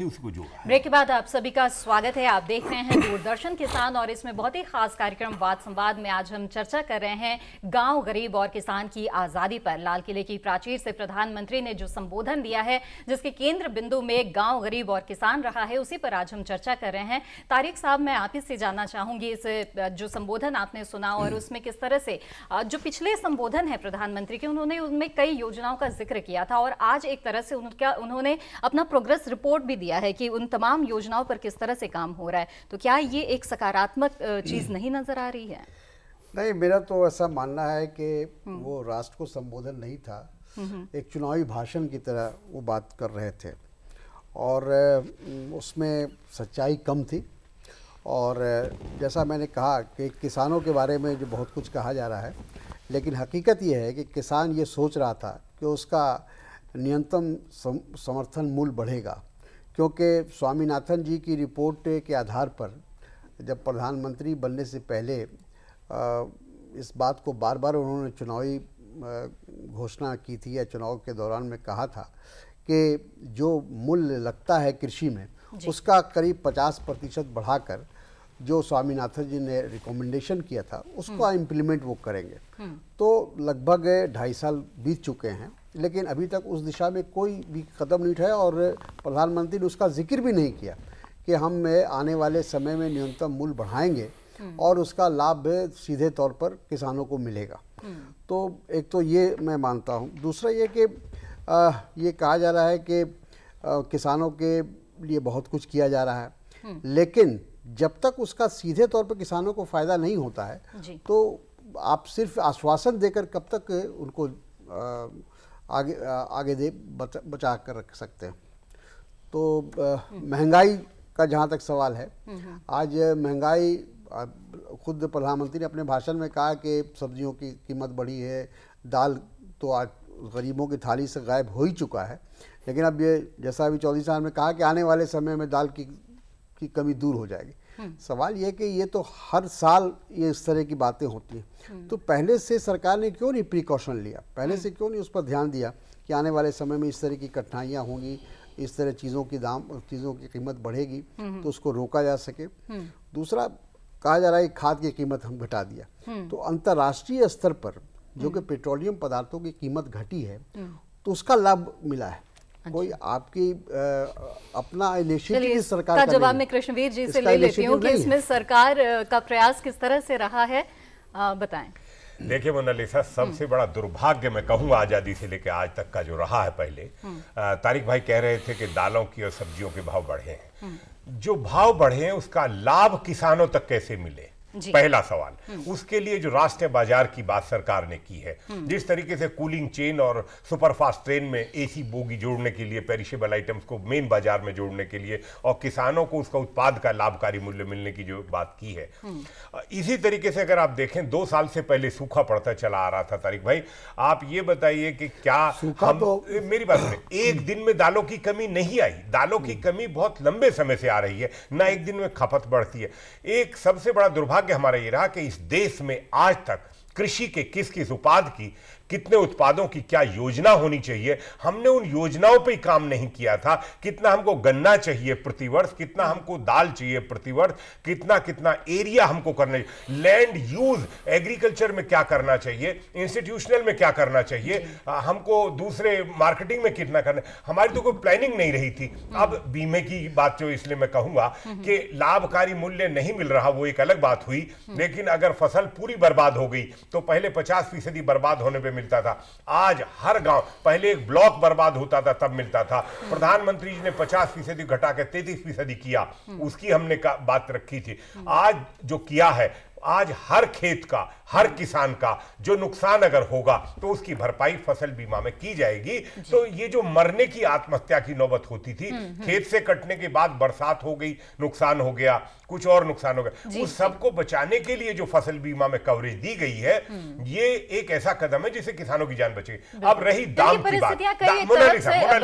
उसको ब्रेक के बाद आप सभी का स्वागत है आप देख रहे हैं दूरदर्शन किसान और इसमें बहुत ही खास कार्यक्रम वाद संवाद में आज हम चर्चा कर रहे हैं गांव गरीब और किसान की आज़ादी पर लाल किले की प्राचीर से प्रधानमंत्री ने जो संबोधन दिया है जिसके केंद्र बिंदु में गाँव गरीब और किसान रहा है उसी पर आज हम चर्चा कर रहे हैं तारिक साहब मैं आप ही से जानना चाहूंगी इस जो संबोधन आपने सुना और उसमें किस तरह से जो पिछले संबोधन है प्रधानमंत्री के उन्होंने उनमें कई योजनाओं का जिक्र किया था और आज एक तरह से उनका उन्होंने अपना प्रोग्रेस रिपोर्ट भी दिया है कि उन तमाम योजनाओं पर किस तरह से काम हो रहा है तो क्या ये एक सकारात्मक चीज़ हम्म। नहीं नज़र आ रही है नहीं मेरा तो ऐसा मानना है कि हम्म। वो राष्ट्र को संबोधन नहीं था एक चुनावी भाषण की तरह वो बात कर रहे थे और उसमें सच्चाई कम थी और जैसा मैंने कहा कि किसानों के बारे में जो बहुत कुछ कहा जा रहा है लेकिन हकीकत ये है कि किसान ये सोच रहा था कि उसका न्यूनतम समर्थन मूल्य बढ़ेगा क्योंकि स्वामीनाथन जी की रिपोर्ट के आधार पर जब प्रधानमंत्री बनने से पहले इस बात को बार बार उन्होंने चुनावी घोषणा की थी या चुनाव के दौरान में कहा था कि जो मूल्य लगता है कृषि में उसका करीब 50 प्रतिशत बढ़ाकर जो स्वामीनाथन जी ने रिकमेंडेशन किया था उसको इम्प्लीमेंट वो करेंगे हम्म। तो लगभग ढाई साल बीत चुके हैं लेकिन अभी तक उस दिशा में कोई भी कदम नहीं उठाया और प्रधानमंत्री ने उसका जिक्र भी नहीं किया कि हम आने वाले समय में न्यूनतम मूल्य बढ़ाएंगे हम्म। और उसका लाभ सीधे तौर पर किसानों को मिलेगा हम्म। तो एक तो ये मैं मानता हूँ दूसरा ये कि ये कहा जा रहा है कि किसानों के लिए बहुत कुछ किया जा रहा है लेकिन जब तक उसका सीधे तौर पर किसानों को फ़ायदा नहीं होता है तो आप सिर्फ आश्वासन देकर कब तक उनको आगे आगे दे बचा, कर रख सकते हैं तो हम्म। महंगाई का जहाँ तक सवाल है हम्म, हम्म। आज महंगाई खुद प्रधानमंत्री ने अपने भाषण में कहा कि सब्जियों की कीमत बढ़ी है दाल तो आज गरीबों की थाली से गायब हो ही चुका है लेकिन अब ये जैसा अभी चौधरी साहब ने कहा कि आने वाले समय में दाल की की कमी दूर हो जाएगी सवाल ये कि ये तो हर साल ये इस तरह की बातें होती हैं तो पहले से सरकार ने क्यों नहीं प्रिकॉशन लिया पहले से क्यों नहीं उस पर ध्यान दिया कि आने वाले समय में इस तरह की कठिनाइयाँ होंगी इस तरह चीज़ों की दाम चीज़ों की कीमत बढ़ेगी तो उसको रोका जा सके दूसरा कहा जा रहा है खाद की कीमत हम घटा दिया तो अंतर्राष्ट्रीय स्तर पर जो कि हम्म। पेट्रोलियम पदार्थों की कीमत घटी है तो उसका लाभ मिला है कोई अच्छा। आपकी अपना इनिशिएटिव सरकार का जवाब मैं कृष्णवीर जी से ले लेती हूँ कि इसमें सरकार का प्रयास किस तरह से रहा है बताएं देखिए मोनालिसा सबसे हम्म। बड़ा दुर्भाग्य मैं कहूंगा आज़ादी से लेकर आज तक का जो रहा है पहले हम्म। तारिक भाई कह रहे थे कि दालों की और सब्जियों के भाव बढ़े हैं हम्म। जो भाव बढ़े हैं उसका लाभ किसानों तक कैसे मिले पहला सवाल हम्म। उसके लिए जो राष्ट्रीय बाजार की बात सरकार ने की है हम्म। जिस तरीके से कूलिंग चेन और सुपरफास्ट ट्रेन में एसी बोगी जोड़ने के लिए पेरिशेबल आइटम्स को मेन बाजार में जोड़ने के लिए और किसानों को उसका उत्पाद का लाभकारी मूल्य मिलने की जो बात की है हम्म। इसी तरीके से अगर आप देखें दो साल से पहले सूखा पड़ता चला आ रहा था तारिक भाई आप ये बताइए कि क्या हम तो... मेरी बात एक दिन में दालों की कमी नहीं आई दालों की कमी बहुत लंबे समय से आ रही है ना एक दिन में खपत बढ़ती है एक सबसे बड़ा दुर्भाग्य सौभाग्य हमारा ये रहा कि इस देश में आज तक कृषि के किस किस उपाद की कितने उत्पादों की क्या योजना होनी चाहिए हमने उन योजनाओं पर काम नहीं किया था कितना हमको गन्ना चाहिए प्रतिवर्ष कितना हमको दाल चाहिए प्रतिवर्ष कितना कितना एरिया हमको करना लैंड यूज एग्रीकल्चर में क्या करना चाहिए इंस्टीट्यूशनल में क्या करना चाहिए हमको दूसरे मार्केटिंग में कितना करना हमारी तो कोई प्लानिंग नहीं रही थी हम्म। अब बीमे की बात जो इसलिए मैं कहूंगा हम्म, हम्म। कि लाभकारी मूल्य नहीं मिल रहा वो एक अलग बात हुई लेकिन अगर फसल पूरी बर्बाद हो गई तो पहले पचास फीसदी बर्बाद होने पर मिलता था आज हर गांव पहले एक ब्लॉक बर्बाद होता था तब मिलता था प्रधानमंत्री जी ने पचास फीसदी घटा के तैतीस फीसदी किया हम्म। उसकी हमने बात रखी थी आज जो किया है आज हर खेत का हर किसान का जो नुकसान अगर होगा तो उसकी भरपाई फसल बीमा में की जाएगी तो ये जो मरने की आत्महत्या की नौबत होती थी हम्म, हम्म। खेत से कटने के बाद बरसात हो गई नुकसान हो गया कुछ और नुकसान हो गया उस सबको बचाने के लिए जो फसल बीमा में कवरेज दी गई है हम्म। ये एक ऐसा कदम है जिसे किसानों की जान बचेगी अब रही दाम की बात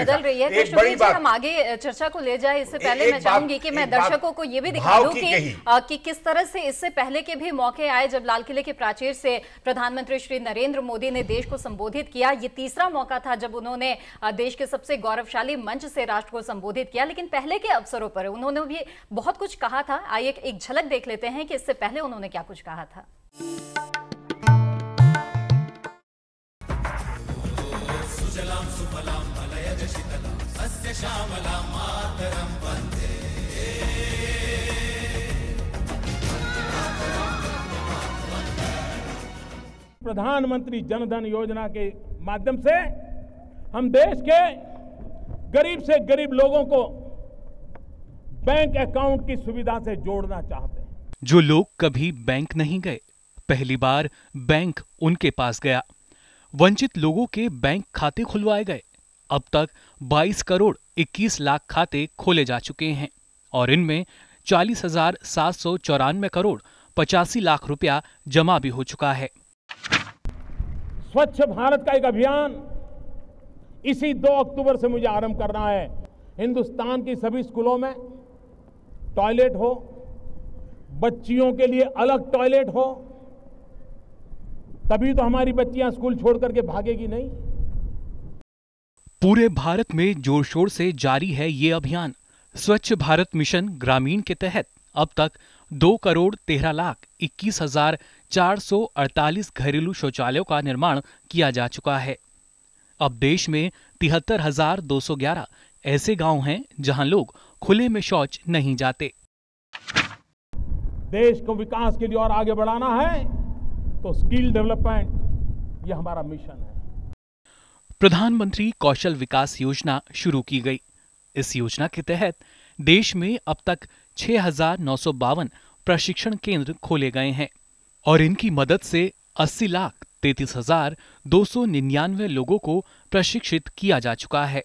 एक बड़ी बात हम आगे चर्चा को ले जाए इससे पहले मैं चाहूंगी कि मैं दर्शकों को यह भी दिखा दूं कि किस तरह से इससे पहले के भी भी मौके आए जब लाल किले के प्राचीर से प्रधानमंत्री श्री नरेंद्र मोदी ने देश को संबोधित किया ये तीसरा मौका था जब उन्होंने देश के सबसे गौरवशाली मंच से राष्ट्र को संबोधित किया लेकिन पहले के अवसरों पर उन्होंने भी बहुत कुछ कहा था आइए एक झलक देख लेते हैं कि इससे पहले उन्होंने क्या कुछ कहा था सुफलाम मलयज शितलाम सस्य श्यामलाम मातरम वन्दे प्रधानमंत्री जनधन योजना के माध्यम से हम देश के गरीब से गरीब लोगों को बैंक अकाउंट की सुविधा से जोड़ना चाहते हैं जो लोग कभी बैंक नहीं गए पहली बार बैंक उनके पास गया वंचित लोगों के बैंक खाते खुलवाए गए अब तक 22 करोड़ 21 लाख खाते खोले जा चुके हैं और इनमें चालीस हजार सात सौ चौरानवे करोड़ पचासी लाख रुपया जमा भी हो चुका है स्वच्छ भारत का एक अभियान इसी 2 अक्टूबर से मुझे आरंभ करना है हिंदुस्तान की सभी स्कूलों में टॉयलेट हो बच्चियों के लिए अलग टॉयलेट हो तभी तो हमारी बच्चियां स्कूल छोड़ करके भागेगी नहीं पूरे भारत में जोर शोर से जारी है ये अभियान स्वच्छ भारत मिशन ग्रामीण के तहत अब तक दो करोड़ तेरह लाख इक्कीस हजार 448 घरेलू शौचालयों का निर्माण किया जा चुका है अब देश में तिहत्तर हजार दो सौ ग्यारह ऐसे गांव हैं जहां लोग खुले में शौच नहीं जाते देश को विकास के लिए और आगे बढ़ाना है तो स्किल डेवलपमेंट यह हमारा मिशन है प्रधानमंत्री कौशल विकास योजना शुरू की गई इस योजना के तहत देश में अब तक छह प्रशिक्षण केंद्र खोले गए हैं और इनकी मदद से 80 लाख तैतीस हजार दो सौ निन्यानवे लोगों को प्रशिक्षित किया जा चुका है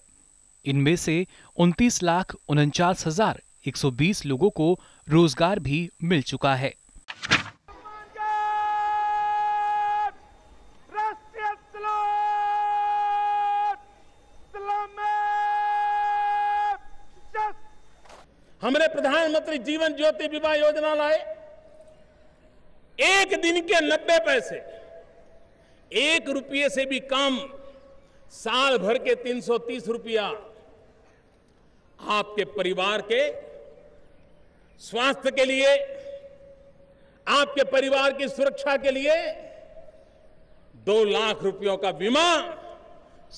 इनमें से उनतीस लाख उनचास हजार बीस लोगों को रोजगार भी मिल चुका है हमने प्रधानमंत्री जीवन ज्योति बीमा योजना लाए एक दिन के नब्बे पैसे एक रुपये से भी कम साल भर के 330 रुपया आपके परिवार के स्वास्थ्य के लिए आपके परिवार की सुरक्षा के लिए दो लाख रुपयों का बीमा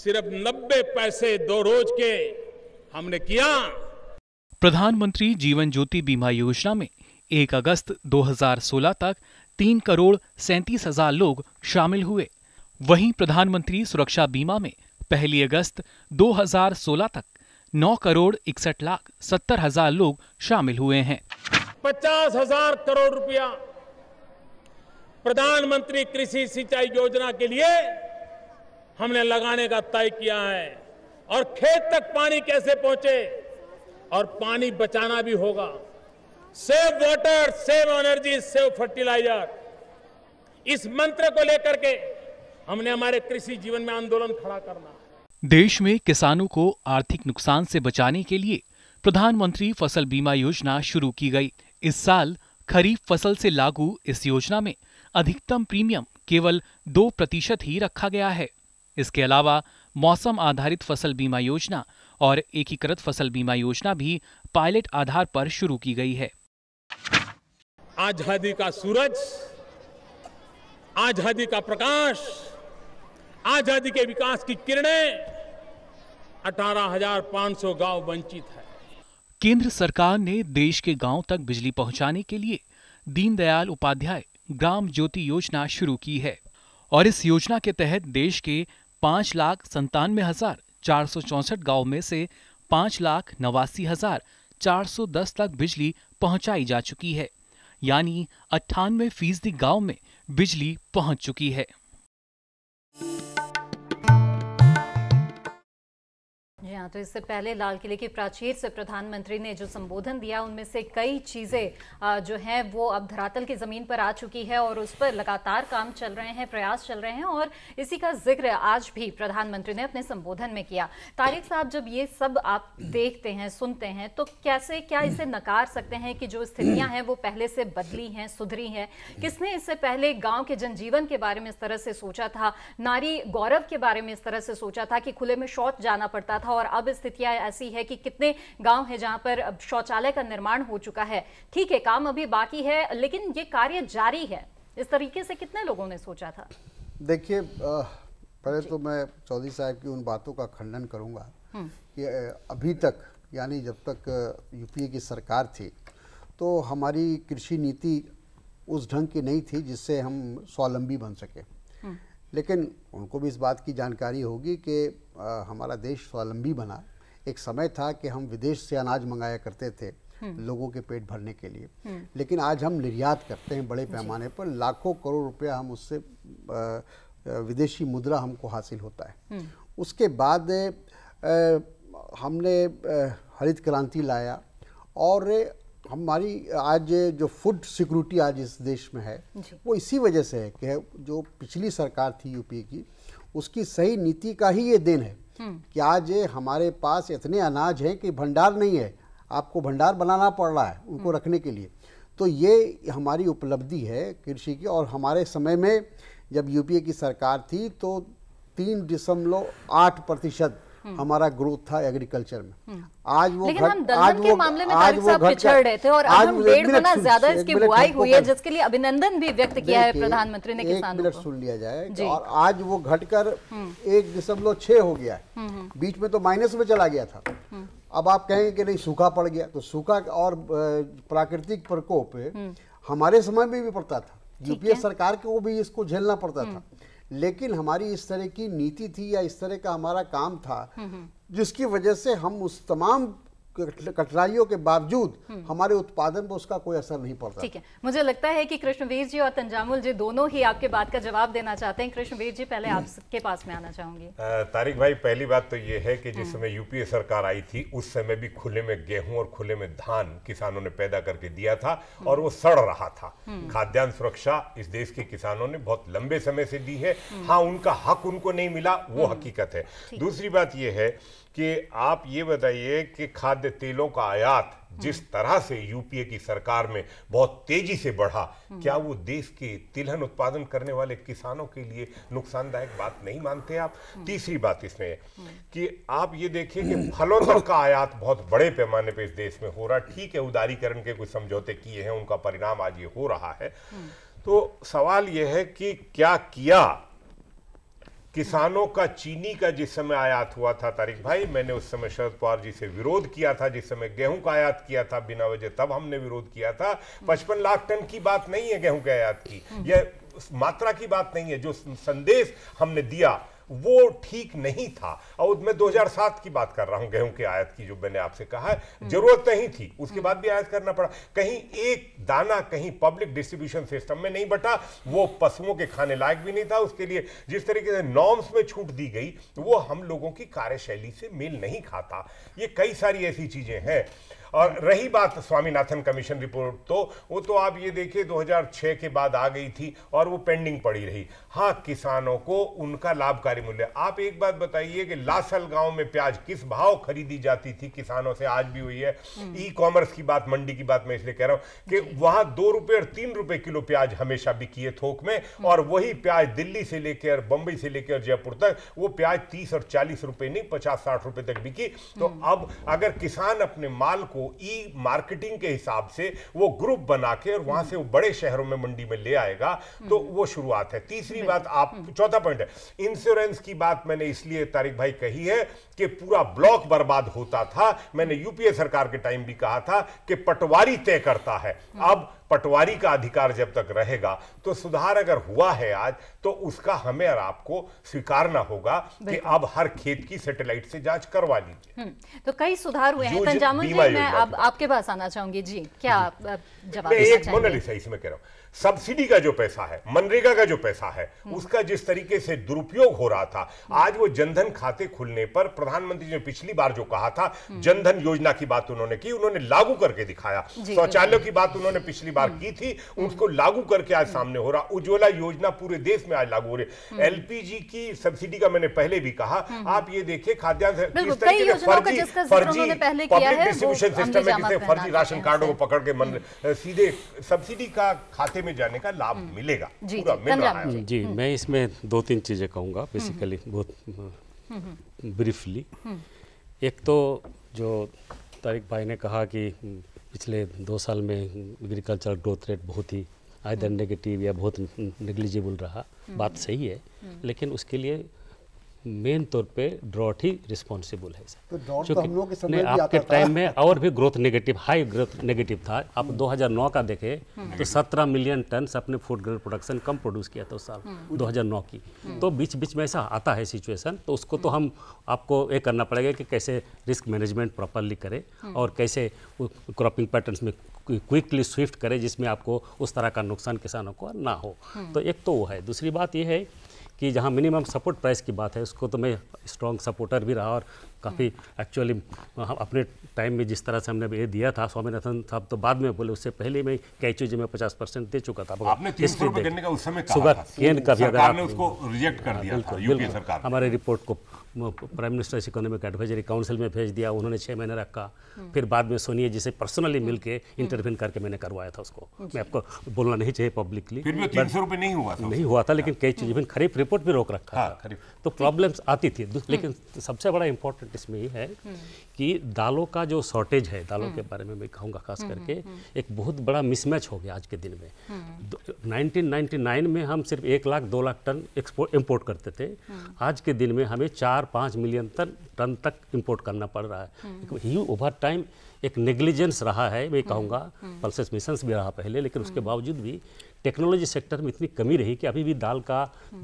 सिर्फ नब्बे पैसे दो रोज के हमने किया प्रधानमंत्री जीवन ज्योति बीमा योजना में 1 अगस्त 2016 तक तीन करोड़ सैंतीस हजार लोग शामिल हुए वहीं प्रधानमंत्री सुरक्षा बीमा में पहली अगस्त 2016 तक 9 करोड़ इकसठ लाख सत्तर हजार लोग शामिल हुए हैं पचास हजार करोड़ रुपया प्रधानमंत्री कृषि सिंचाई योजना के लिए हमने लगाने का तय किया है और खेत तक पानी कैसे पहुंचे और पानी बचाना भी होगा save water save energy save fertiliser इस मंत्र को लेकर के हमने हमारे कृषि जीवन में आंदोलन खड़ा करना देश में किसानों को आर्थिक नुकसान से बचाने के लिए प्रधानमंत्री फसल बीमा योजना शुरू की गई इस साल खरीफ फसल से लागू इस योजना में अधिकतम प्रीमियम केवल दो प्रतिशत ही रखा गया है इसके अलावा मौसम आधारित फसल बीमा योजना और एकीकृत फसल बीमा योजना भी पायलट आधार पर शुरू की गई है आजादी का सूरज आजादी का प्रकाश आजादी के विकास की किरणें 18,500 गांव वंचित है केंद्र सरकार ने देश के गांव तक बिजली पहुंचाने के लिए दीनदयाल उपाध्याय ग्राम ज्योति योजना शुरू की है और इस योजना के तहत देश के पाँच लाख संतानवे हजार चार सौ चौसठ गाँव में से पाँच लाख नवासी हजार चार सौ दस तक बिजली पहुंचाई जा चुकी है यानी अट्ठानवे फीसदी गांव में बिजली पहुंच चुकी है हैं तो इससे पहले लाल किले की प्राचीर से प्रधानमंत्री ने जो संबोधन दिया उनमें से कई चीज़ें जो हैं वो अब धरातल की ज़मीन पर आ चुकी है और उस पर लगातार काम चल रहे हैं प्रयास चल रहे हैं और इसी का जिक्र आज भी प्रधानमंत्री ने अपने संबोधन में किया तारिक साहब जब ये सब आप देखते हैं सुनते हैं तो कैसे क्या इसे नकार सकते हैं कि जो स्थितियाँ हैं वो पहले से बदली हैं सुधरी हैं किसने इससे पहले गाँव के जनजीवन के बारे में इस तरह से सोचा था नारी गौरव के बारे में इस तरह से सोचा था कि खुले में शौच जाना पड़ता था और अब स्थितियां ऐसी है कि कितने गांव है जहां पर शौचालय का निर्माण हो चुका है ठीक है काम अभी बाकी है लेकिन ये कार्य जारी है इस तरीके से कितने लोगों ने सोचा था देखिए पहले तो मैं चौधरी साहब की उन बातों का खंडन करूंगा हम्म। कि अभी तक यानी जब तक यूपीए की सरकार थी तो हमारी कृषि नीति उस ढंग की नहीं थी जिससे हम स्वावलंबी बन सके लेकिन उनको भी इस बात की जानकारी होगी कि हमारा देश स्वावलंबी बना एक समय था कि हम विदेश से अनाज मंगाया करते थे हम्म। लोगों के पेट भरने के लिए हम्म। लेकिन आज हम निर्यात करते हैं बड़े पैमाने पर लाखों करोड़ रुपया हम उससे विदेशी मुद्रा हमको हासिल होता है हम्म। उसके बाद हमने हरित क्रांति लाया और हमारी आज जो फूड सिक्योरिटी आज इस देश में है वो इसी वजह से है कि जो पिछली सरकार थी यूपी की उसकी सही नीति का ही ये देन है हम्म। कि आज हमारे पास इतने अनाज हैं कि भंडार नहीं है आपको भंडार बनाना पड़ रहा है उनको हम्म। रखने के लिए तो ये हमारी उपलब्धि है कृषि की और हमारे समय में जब यूपीए की सरकार थी तो तीन दशमलव आठ प्रतिशत हम्म। हमारा ग्रोथ था एग्रीकल्चर में हम्म। आज वो लेकिन हम आज के वो, मामले में आज वो पिछड़ रहे थे और आज हम डेढ़ गुना ज्यादा इसकी बुआई हुई है जिसके लिए अभिनंदन भी व्यक्त किया है प्रधानमंत्री ने किसानों मिनट सुन लिया जाए और आज वो घटकर हम्म। एक दशमलव छह हो गया है बीच में तो माइनस में चला गया था अब आप कहेंगे कि नहीं सूखा पड़ गया तो सूखा और प्राकृतिक प्रकोप हमारे समय में भी पड़ता था यूपीए सरकार को भी इसको झेलना पड़ता था लेकिन हमारी इस तरह की नीति थी या इस तरह का हमारा काम था हम्म, हम्म। जिसकी वजह से हम उस तमाम कठिनाइयों के बावजूद हमारे उत्पादन पर उसका कोई असर नहीं पड़ता ठीक है मुझे लगता है कि कृष्णवीर जी और तंजामुल जी दोनों ही आपके बात का जवाब देना चाहते हैं कृष्णवीर जी पहले आपके पास में आना चाहूंगी तारिक भाई पहली बात तो ये है कि जिस हम्म। समय यूपीए सरकार आई थी उस समय भी खुले में गेहूं और खुले में धान किसानों ने पैदा करके दिया था हम्म। और वो सड़ रहा था हम्म। खाद्यान्न सुरक्षा इस देश के किसानों ने बहुत लंबे समय से दी है हाँ उनका हक उनको नहीं मिला वो हकीकत है दूसरी बात यह है कि आप ये बताइए कि खाद्य तेलों का आयात जिस हम्म। तरह से यूपीए की सरकार में बहुत तेजी से बढ़ा हम्म। क्या वो देश के तिलहन उत्पादन करने वाले किसानों के लिए नुकसानदायक बात नहीं मानते आप हम्म। तीसरी बात इसमें है कि आप ये देखिए कि फलों तक का आयात बहुत बड़े पैमाने पे इस देश में हो रहा ठीक है उदारीकरण के कुछ समझौते किए हैं उनका परिणाम आज ये हो रहा है तो सवाल यह है कि क्या किया किसानों का चीनी का जिस समय आयात हुआ था तारिक भाई मैंने उस समय शरद पवार जी से विरोध किया था जिस समय गेहूं का आयात किया था बिना वजह तब हमने विरोध किया था पचपन लाख टन की बात नहीं है गेहूं के आयात की यह मात्रा की बात नहीं है जो संदेश हमने दिया वो ठीक नहीं था और मैं 2007 की बात कर रहा हूं गेहूं की आयत की जो मैंने आपसे कहा हम्म। जरूरत नहीं थी उसके हम्म। बाद भी आयत करना पड़ा कहीं एक दाना कहीं पब्लिक डिस्ट्रीब्यूशन सिस्टम में नहीं बटा वो पशुओं के खाने लायक भी नहीं था उसके लिए जिस तरीके से नॉर्म्स में छूट दी गई वो हम लोगों की कार्यशैली से मेल नहीं खाता ये कई सारी ऐसी चीजें हैं और रही बात स्वामीनाथन कमीशन रिपोर्ट तो वो तो आप ये देखिए 2006 के बाद आ गई थी और वो पेंडिंग पड़ी रही हाँ किसानों को उनका लाभकारी मूल्य आप एक बात बताइए कि लासल गांव में प्याज किस भाव खरीदी जाती थी किसानों से आज भी हुई है हम्म। ई कॉमर्स की बात मंडी की बात मैं इसलिए कह रहा हूँ कि वहां दो रुपये और तीन रुपये किलो प्याज हमेशा बिकी है थोक में हम्म। और वही प्याज दिल्ली से लेकर बंबई से लेकर जयपुर तक वो प्याज तीस और चालीस रुपये नहीं पचास साठ रुपये तक बिकी तो हम्म। अब अगर किसान अपने माल को वो ई मार्केटिंग के हिसाब से वो ग्रुप बना के और वहां से वो बड़े शहरों में मंडी में ले आएगा तो हम्म। वो शुरुआत है तीसरी बात आप हम्म। चौथा पॉइंट है इंश्योरेंस की बात मैंने इसलिए तारिक भाई कही है कि पूरा ब्लॉक बर्बाद होता था मैंने यूपीए सरकार के टाइम भी कहा था कि पटवारी तय करता है हम्म। अब पटवारी का अधिकार जब तक रहेगा तो सुधार अगर हुआ है आज तो उसका हमें और आपको स्वीकारना होगा कि अब हर खेत की सैटेलाइट से जांच करवा लीजिए हम्म, तो कई सुधार हुए हैं जी मैं अब आपके पास आना चाहूंगी जी क्या जवाब एक इसमें कह रहा हूँ सब्सिडी का जो पैसा है मनरेगा का जो पैसा है हम्म। उसका जिस तरीके से दुरुपयोग हो रहा था हम्म। आज वो जनधन खाते खुलने पर प्रधानमंत्री ने पिछली बार जो कहा था जनधन योजना की बात उन्होंने की उन्होंने लागू करके दिखाया शौचालयों की बात उन्होंने पिछली बार सरकार की थी उसको लागू करके आज सामने हो रहा उज्ज्वला योजना पूरे देश में आज लागू हो रही है एलपीजी की सब्सिडी का मैंने पहले भी कहा आप ये देखिए खाद्यान्न फर्जी फर्जी पब्लिक डिस्ट्रीब्यूशन सिस्टम में किसे फर्जी राशन कार्डो को पकड़ के हम्म। सीधे सब्सिडी का खाते में जाने का लाभ हम्म। मिलेगा पूरा मिल रहा है जी हम्म। मैं इसमें दो तीन चीज़ें कहूंगा बेसिकली बहुत ब्रीफली एक तो जो तारिक भाई ने कहा कि पिछले दो साल में एग्रीकल्चर ग्रोथ रेट बहुत ही आयदर नेगेटिव हम्म। या बहुत निगलिजिबल रहा हम्म। बात सही है हम्म। लेकिन उसके लिए मेन तौर पे ड्रॉट ही रिस्पॉन्सिबल है सर तो, तो हम आपके टाइम में और भी growth negative high growth negative था आप 2009 का देखें तो 17 मिलियन टन अपने फूड ग्रेड प्रोडक्शन कम प्रोड्यूस किया था उस साल 2009 की तो बीच बीच में ऐसा आता है सिचुएशन तो उसको तो हम आपको ये करना पड़ेगा कि कैसे रिस्क मैनेजमेंट प्रॉपरली करें और कैसे क्रॉपिंग पैटर्न में क्विकली स्विफ्ट करें जिसमें आपको उस तरह का नुकसान किसानों को ना हो तो एक तो वो है दूसरी बात ये है कि जहाँ मिनिमम सपोर्ट प्राइस की बात है उसको तो मैं स्ट्रॉन्ग सपोर्टर भी रहा और काफ़ी एक्चुअली अपने टाइम में जिस तरह से हमने ये दिया था स्वामीनाथन साहब तो बाद में बोले उससे पहले में कैचू जी में पचास परसेंट दे चुका था आपने का उस समय सुगर केन तो का भी अगर उसको रिजेक्ट कर दिया बिल्कुल हमारे रिपोर्ट को prime minister's economic advisory council में भेज दिया उन्होंने छः महीने रखा हम्म। फिर बाद में सोनिया जिसे पर्सनली हम्म। मिलके के हम्म। इंटरव्यून करके मैंने करवाया था उसको मैं आपको बोलना नहीं चाहिए पब्लिकली फिर भी तीन सौ रुपये नहीं हुआ था नहीं हुआ था लेकिन कई चीज़ खरीफ रिपोर्ट भी रोक रखा हाँ, था तो प्रॉब्लम्स आती थी लेकिन सबसे बड़ा इंपॉर्टेंट इसमें ये है हम्म। कि दालों का जो शॉर्टेज है दालों के हम्म। बारे में मैं कहूँगा खास हम्म, करके एक बहुत बड़ा मिसमैच हो गया आज के दिन में 1999 में हम सिर्फ एक लाख दो लाख टन एक्सपोर्ट इम्पोर्ट करते थे आज के दिन में हमें चार पाँच मिलियन टन टन तक इम्पोर्ट करना पड़ रहा है यू ओवर टाइम एक नेग्लिजेंस रहा है मैं कहूँगा पल्सेस मिशन भी रहा पहले लेकिन उसके बावजूद भी टेक्नोलॉजी सेक्टर में इतनी कमी रही कि अभी भी दाल का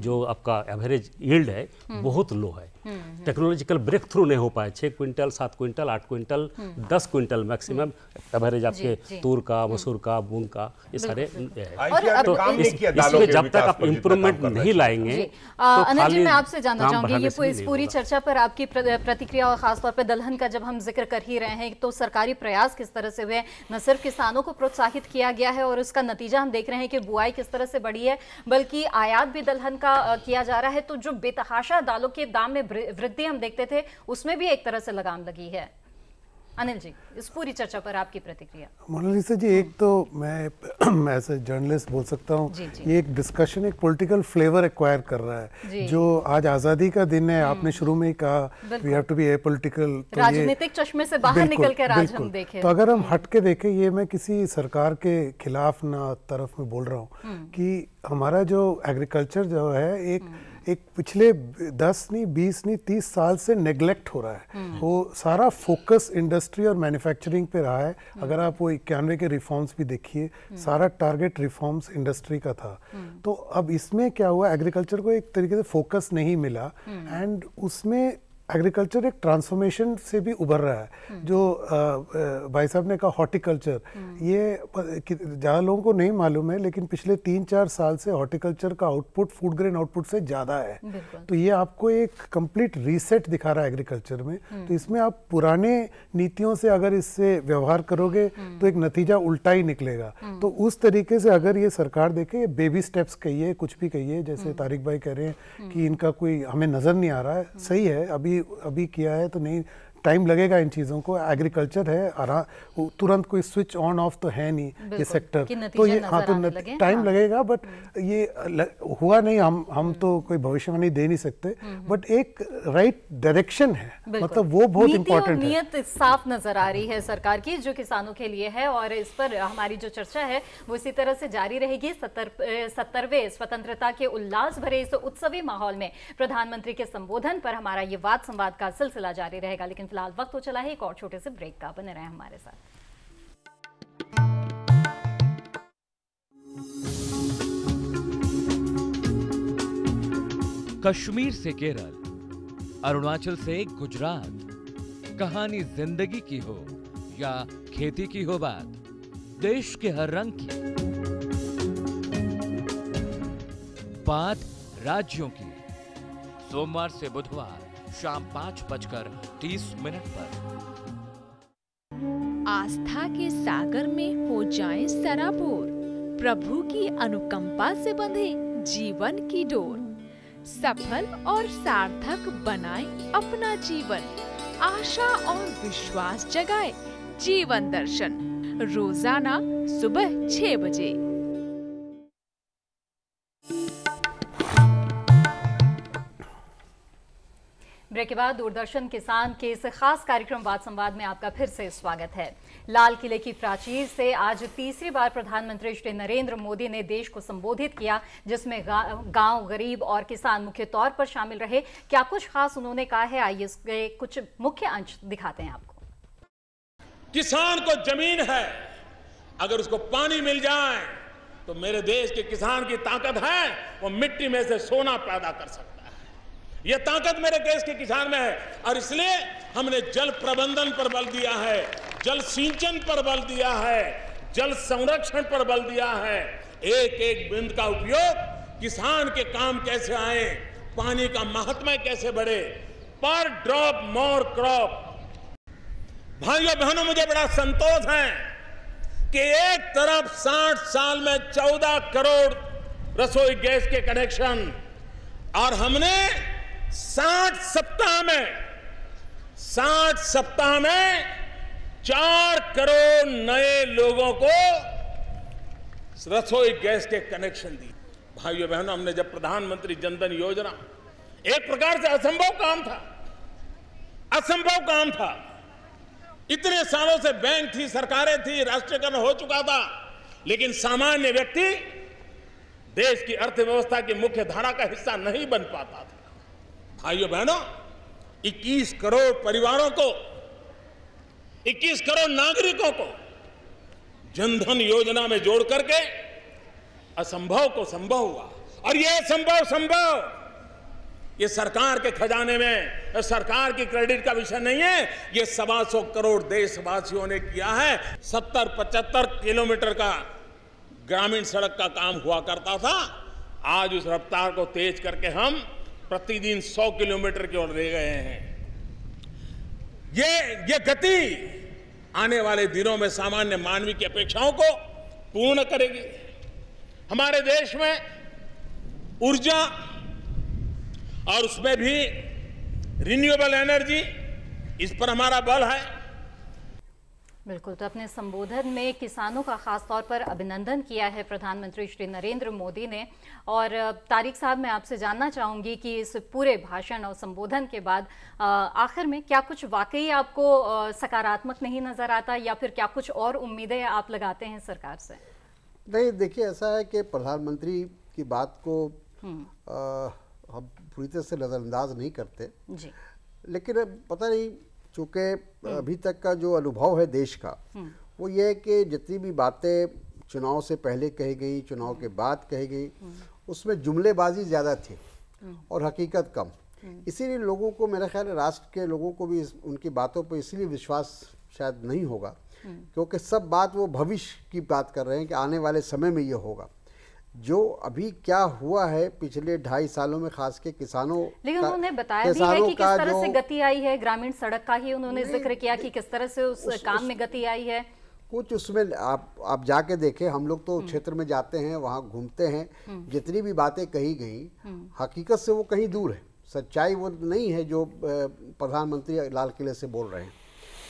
जो आपका एवरेज यील्ड है बहुत लो है हम्म, टेक्नोलॉजिकल ब्रेक थ्रू नहीं हो पाए छः क्विंटल सात क्विंटल आठ क्विंटल हम्म। दस क्विंटल मैक्सिमम एवरेज आपके तूर का हम्म। मसूर का मूंग का ये सारे तो इसमें जब तक आप इम्प्रूवमेंट नहीं लाएंगे अनिल जी तो मैं आपसे जानना चाहूंगी ये इस पूरी चर्चा पर आपकी प्रतिक्रिया और खासतौर पर दलहन का जब हम जिक्र कर ही रहे हैं तो सरकारी प्रयास किस तरह से हुए न सिर्फ किसानों को प्रोत्साहित किया गया है और उसका नतीजा हम देख रहे हैं कि बुआई किस तरह से बढ़ी है बल्कि आयात भी दलहन का किया जा रहा है तो जो बेतहाशा दालों के दाम में वृद्धि हम देखते थे उसमें भी एक तरह से लगाम लगी है अनिल जी इस पूरी चर्चा पर आपकी प्रतिक्रिया मोनालिसा जी एक तो मैं एज ए जर्नलिस्ट बोल सकता हूँ ये एक डिस्कशन एक पॉलिटिकल फ्लेवर एक्वायर कर रहा है जो आज आज़ादी का दिन है हम्म। आपने शुरू में ही कहा we have to be a political राजनीतिक चश्मे से बाहर निकल के आज हम देखें तो अगर हम हट के देखें ये मैं किसी सरकार के खिलाफ ना तरफ में बोल रहा हूँ हम्म। कि हमारा जो एग्रीकल्चर जो है एक हम्म। एक पिछले दस नहीं बीस नहीं तीस साल से नेग्लेक्ट हो रहा है हम्म। वो सारा फोकस इंडस्ट्री और मैन्युफैक्चरिंग पे रहा है हम्म। अगर आप वो इक्यानवे के रिफॉर्म्स भी देखिए हम्म। सारा टारगेट रिफॉर्म्स इंडस्ट्री का था तो अब इसमें क्या हुआ एग्रीकल्चर को एक तरीके से फोकस नहीं मिला एंड उसमें एग्रीकल्चर एक ट्रांसफॉर्मेशन से भी उभर रहा है हम्म। जो भाई साहब ने कहा हॉर्टिकल्चर हम्म। ये ज़्यादा लोगों को नहीं मालूम है लेकिन पिछले तीन चार साल से हॉर्टिकल्चर का आउटपुट फूड ग्रेन आउटपुट से ज़्यादा है तो ये आपको एक कंप्लीट रीसेट दिखा रहा है एग्रीकल्चर में हम्म। तो इसमें आप पुराने नीतियों से अगर इससे व्यवहार करोगे तो एक नतीजा उल्टा ही निकलेगा तो उस तरीके से अगर ये सरकार देखे ये बेबी स्टेप्स कहिए कुछ भी कहिए जैसे तारिक भाई कह रहे हैं कि इनका कोई हमें नज़र नहीं आ रहा है सही है अभी अभी किया है तो नहीं टाइम लगेगा इन चीज़ों को एग्रीकल्चर है आराम तुरंत कोई स्विच ऑन ऑफ तो है नहीं ये सेक्टर तो ये हाँ तो टाइम हाँ। लगेगा बट हम्म। ये ल, हुआ नहीं हम हम हम्म। तो कोई भविष्यवाणी दे नहीं सकते बट हम्म, एक राइट डायरेक्शन है मतलब वो बहुत इम्पोर्टेंट नियत साफ नजर आ रही है सरकार की जो किसानों के लिए है और इस पर हमारी जो चर्चा है वो इसी तरह से जारी रहेगी सत्तर सत्तरवें स्वतंत्रता के उल्लास भरे इस उत्सवी माहौल में प्रधानमंत्री के संबोधन पर हमारा ये वाद संवाद का सिलसिला जारी रहेगा लेकिन फिलहाल वक्त हो तो चला है एक और छोटे से ब्रेक का बने रहे हमारे साथ कश्मीर से केरल अरुणाचल से गुजरात कहानी जिंदगी की हो या खेती की हो बात देश के हर रंग की बात राज्यों की सोमवार से बुधवार शाम पाँच बजकर तीस मिनट पर आस्था के सागर में हो जाए सराबोर प्रभु की अनुकंपा से बंधे जीवन की डोर सफल और सार्थक बनाए अपना जीवन आशा और विश्वास जगाए जीवन दर्शन रोजाना सुबह छह बजे ब्रेक के बाद दूरदर्शन किसान के इस खास कार्यक्रम वाद संवाद में आपका फिर से स्वागत है लाल किले की प्राचीर से आज तीसरी बार प्रधानमंत्री श्री नरेंद्र मोदी ने देश को संबोधित किया जिसमें गांव गरीब और किसान मुख्य तौर पर शामिल रहे क्या कुछ खास उन्होंने कहा है आइए इसके कुछ मुख्य अंश दिखाते हैं आपको किसान को जमीन है अगर उसको पानी मिल जाए तो मेरे देश के किसान की ताकत है वो मिट्टी में से सोना पैदा कर सकता यह ताकत मेरे देश के किसान में है और इसलिए हमने जल प्रबंधन पर बल दिया है जल सिंचन पर बल दिया है जल संरक्षण पर बल दिया है एक एक बिंद का उपयोग किसान के काम कैसे आए पानी का महात्मा कैसे बढ़े पर ड्रॉप मोर क्रॉप भाइयों बहनों मुझे बड़ा संतोष है कि एक तरफ 60 साल में 14 करोड़ रसोई गैस के कनेक्शन और हमने साठ सप्ताह में साठ सप्ताह में चार करोड़ नए लोगों को रसोई गैस के कनेक्शन दिए भाइयों बहनों हमने जब प्रधानमंत्री जनधन योजना एक प्रकार से असंभव काम था असंभव काम था इतने सालों से बैंक थी सरकारें थी राष्ट्रीयकरण हो चुका था लेकिन सामान्य व्यक्ति देश की अर्थव्यवस्था की मुख्य धारा का हिस्सा नहीं बन पाता था भाइयों बहनों 21 करोड़ परिवारों को 21 करोड़ नागरिकों को जनधन योजना में जोड़ करके असंभव को संभव हुआ और यह संभव संभव ये सरकार के खजाने में सरकार की क्रेडिट का विषय नहीं है ये सवा सौ करोड़ देशवासियों ने किया है सत्तर पचहत्तर किलोमीटर का ग्रामीण सड़क का काम हुआ करता था आज उस रफ्तार को तेज करके हम प्रतिदिन 100 किलोमीटर की ओर ले गए हैं ये ये गति आने वाले दिनों में सामान्य मानवी की अपेक्षाओं को पूर्ण करेगी हमारे देश में ऊर्जा और उसमें भी रिन्यूएबल एनर्जी इस पर हमारा बल है बिल्कुल तो अपने संबोधन में किसानों का खास तौर पर अभिनंदन किया है प्रधानमंत्री श्री नरेंद्र मोदी ने और तारिक साहब मैं आपसे जानना चाहूँगी कि इस पूरे भाषण और संबोधन के बाद आखिर में क्या कुछ वाकई आपको सकारात्मक नहीं नज़र आता या फिर क्या कुछ और उम्मीदें आप लगाते हैं सरकार से नहीं देखिए ऐसा है कि प्रधानमंत्री की बात को आ, हम्म। हम पूरी तरह से नज़रअंदाज नहीं करते जी लेकिन पता नहीं चूँकि हम्म। अभी तक का जो अनुभव है देश का हम्म। वो ये है कि जितनी भी बातें चुनाव से पहले कही गई चुनाव के बाद कही गई हम्म। उसमें जुमलेबाजी ज़्यादा थी और हकीकत कम इसीलिए लोगों को मेरा ख्याल है राष्ट्र के लोगों को भी उनकी बातों पर इसलिए विश्वास शायद नहीं होगा क्योंकि सब बात वो भविष्य की बात कर रहे हैं कि आने वाले समय में ये होगा जो अभी क्या हुआ है पिछले ढाई सालों में खास के किसानों लेकिन उन्होंने बताया भी है कि किस तरह से गति आई है ग्रामीण सड़क का ही उन्होंने जिक्र किया कि किस तरह से उस, उस काम में गति आई है कुछ उसमें आप आप जाके देखें हम लोग तो हम्म। क्षेत्र में जाते हैं वहाँ घूमते हैं हम्म। जितनी भी बातें कही गई हम्म। हकीकत से वो कहीं दूर है सच्चाई वो नहीं है जो प्रधानमंत्री लाल किले से बोल रहे हैं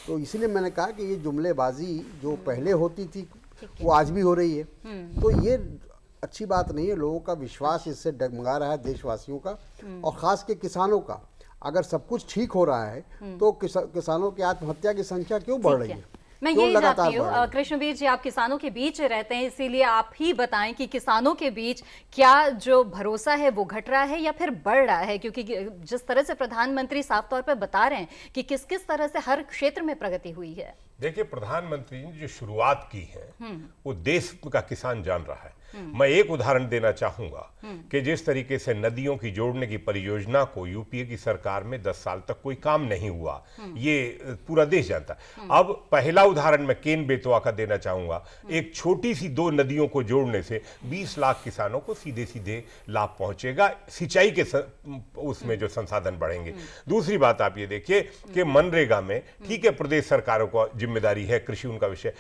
तो इसीलिए मैंने कहा कि ये जुमलेबाजी जो पहले होती थी वो आज भी हो रही है तो ये अच्छी बात नहीं है लोगों का विश्वास इससे डगमगा रहा है देशवासियों का हम्म। और ख़ास के किसानों का अगर सब कुछ ठीक हो रहा है हम्म। तो किसा, किसानों की आत्महत्या की संख्या क्यों बढ़ रही है मैं यही चाहती हूँ कृष्णवीर जी आप किसानों के बीच रहते हैं इसीलिए आप ही बताएं कि किसानों के बीच क्या जो भरोसा है वो घट रहा है या फिर बढ़ रहा है क्योंकि जिस तरह से प्रधानमंत्री साफ तौर पर बता रहे हैं कि किस किस तरह से हर क्षेत्र में प्रगति हुई है देखिए प्रधानमंत्री ने जो शुरुआत की है हम्म। वो देश का किसान जान रहा है हम्म। मैं एक उदाहरण देना चाहूंगा हम्म। कि जिस तरीके से नदियों की जोड़ने की परियोजना को यूपीए की सरकार में 10 साल तक कोई काम नहीं हुआ ये पूरा देश जानता है अब पहला उदाहरण मैं केन बेतवा का देना चाहूंगा एक छोटी सी दो नदियों को जोड़ने से बीस लाख किसानों को सीधे सीधे लाभ पहुंचेगा सिंचाई के उसमें जो संसाधन बढ़ेंगे दूसरी बात आप ये देखिए कि मनरेगा में ठीक है प्रदेश सरकारों को जिम्मेदारी है कृषि उनका विषय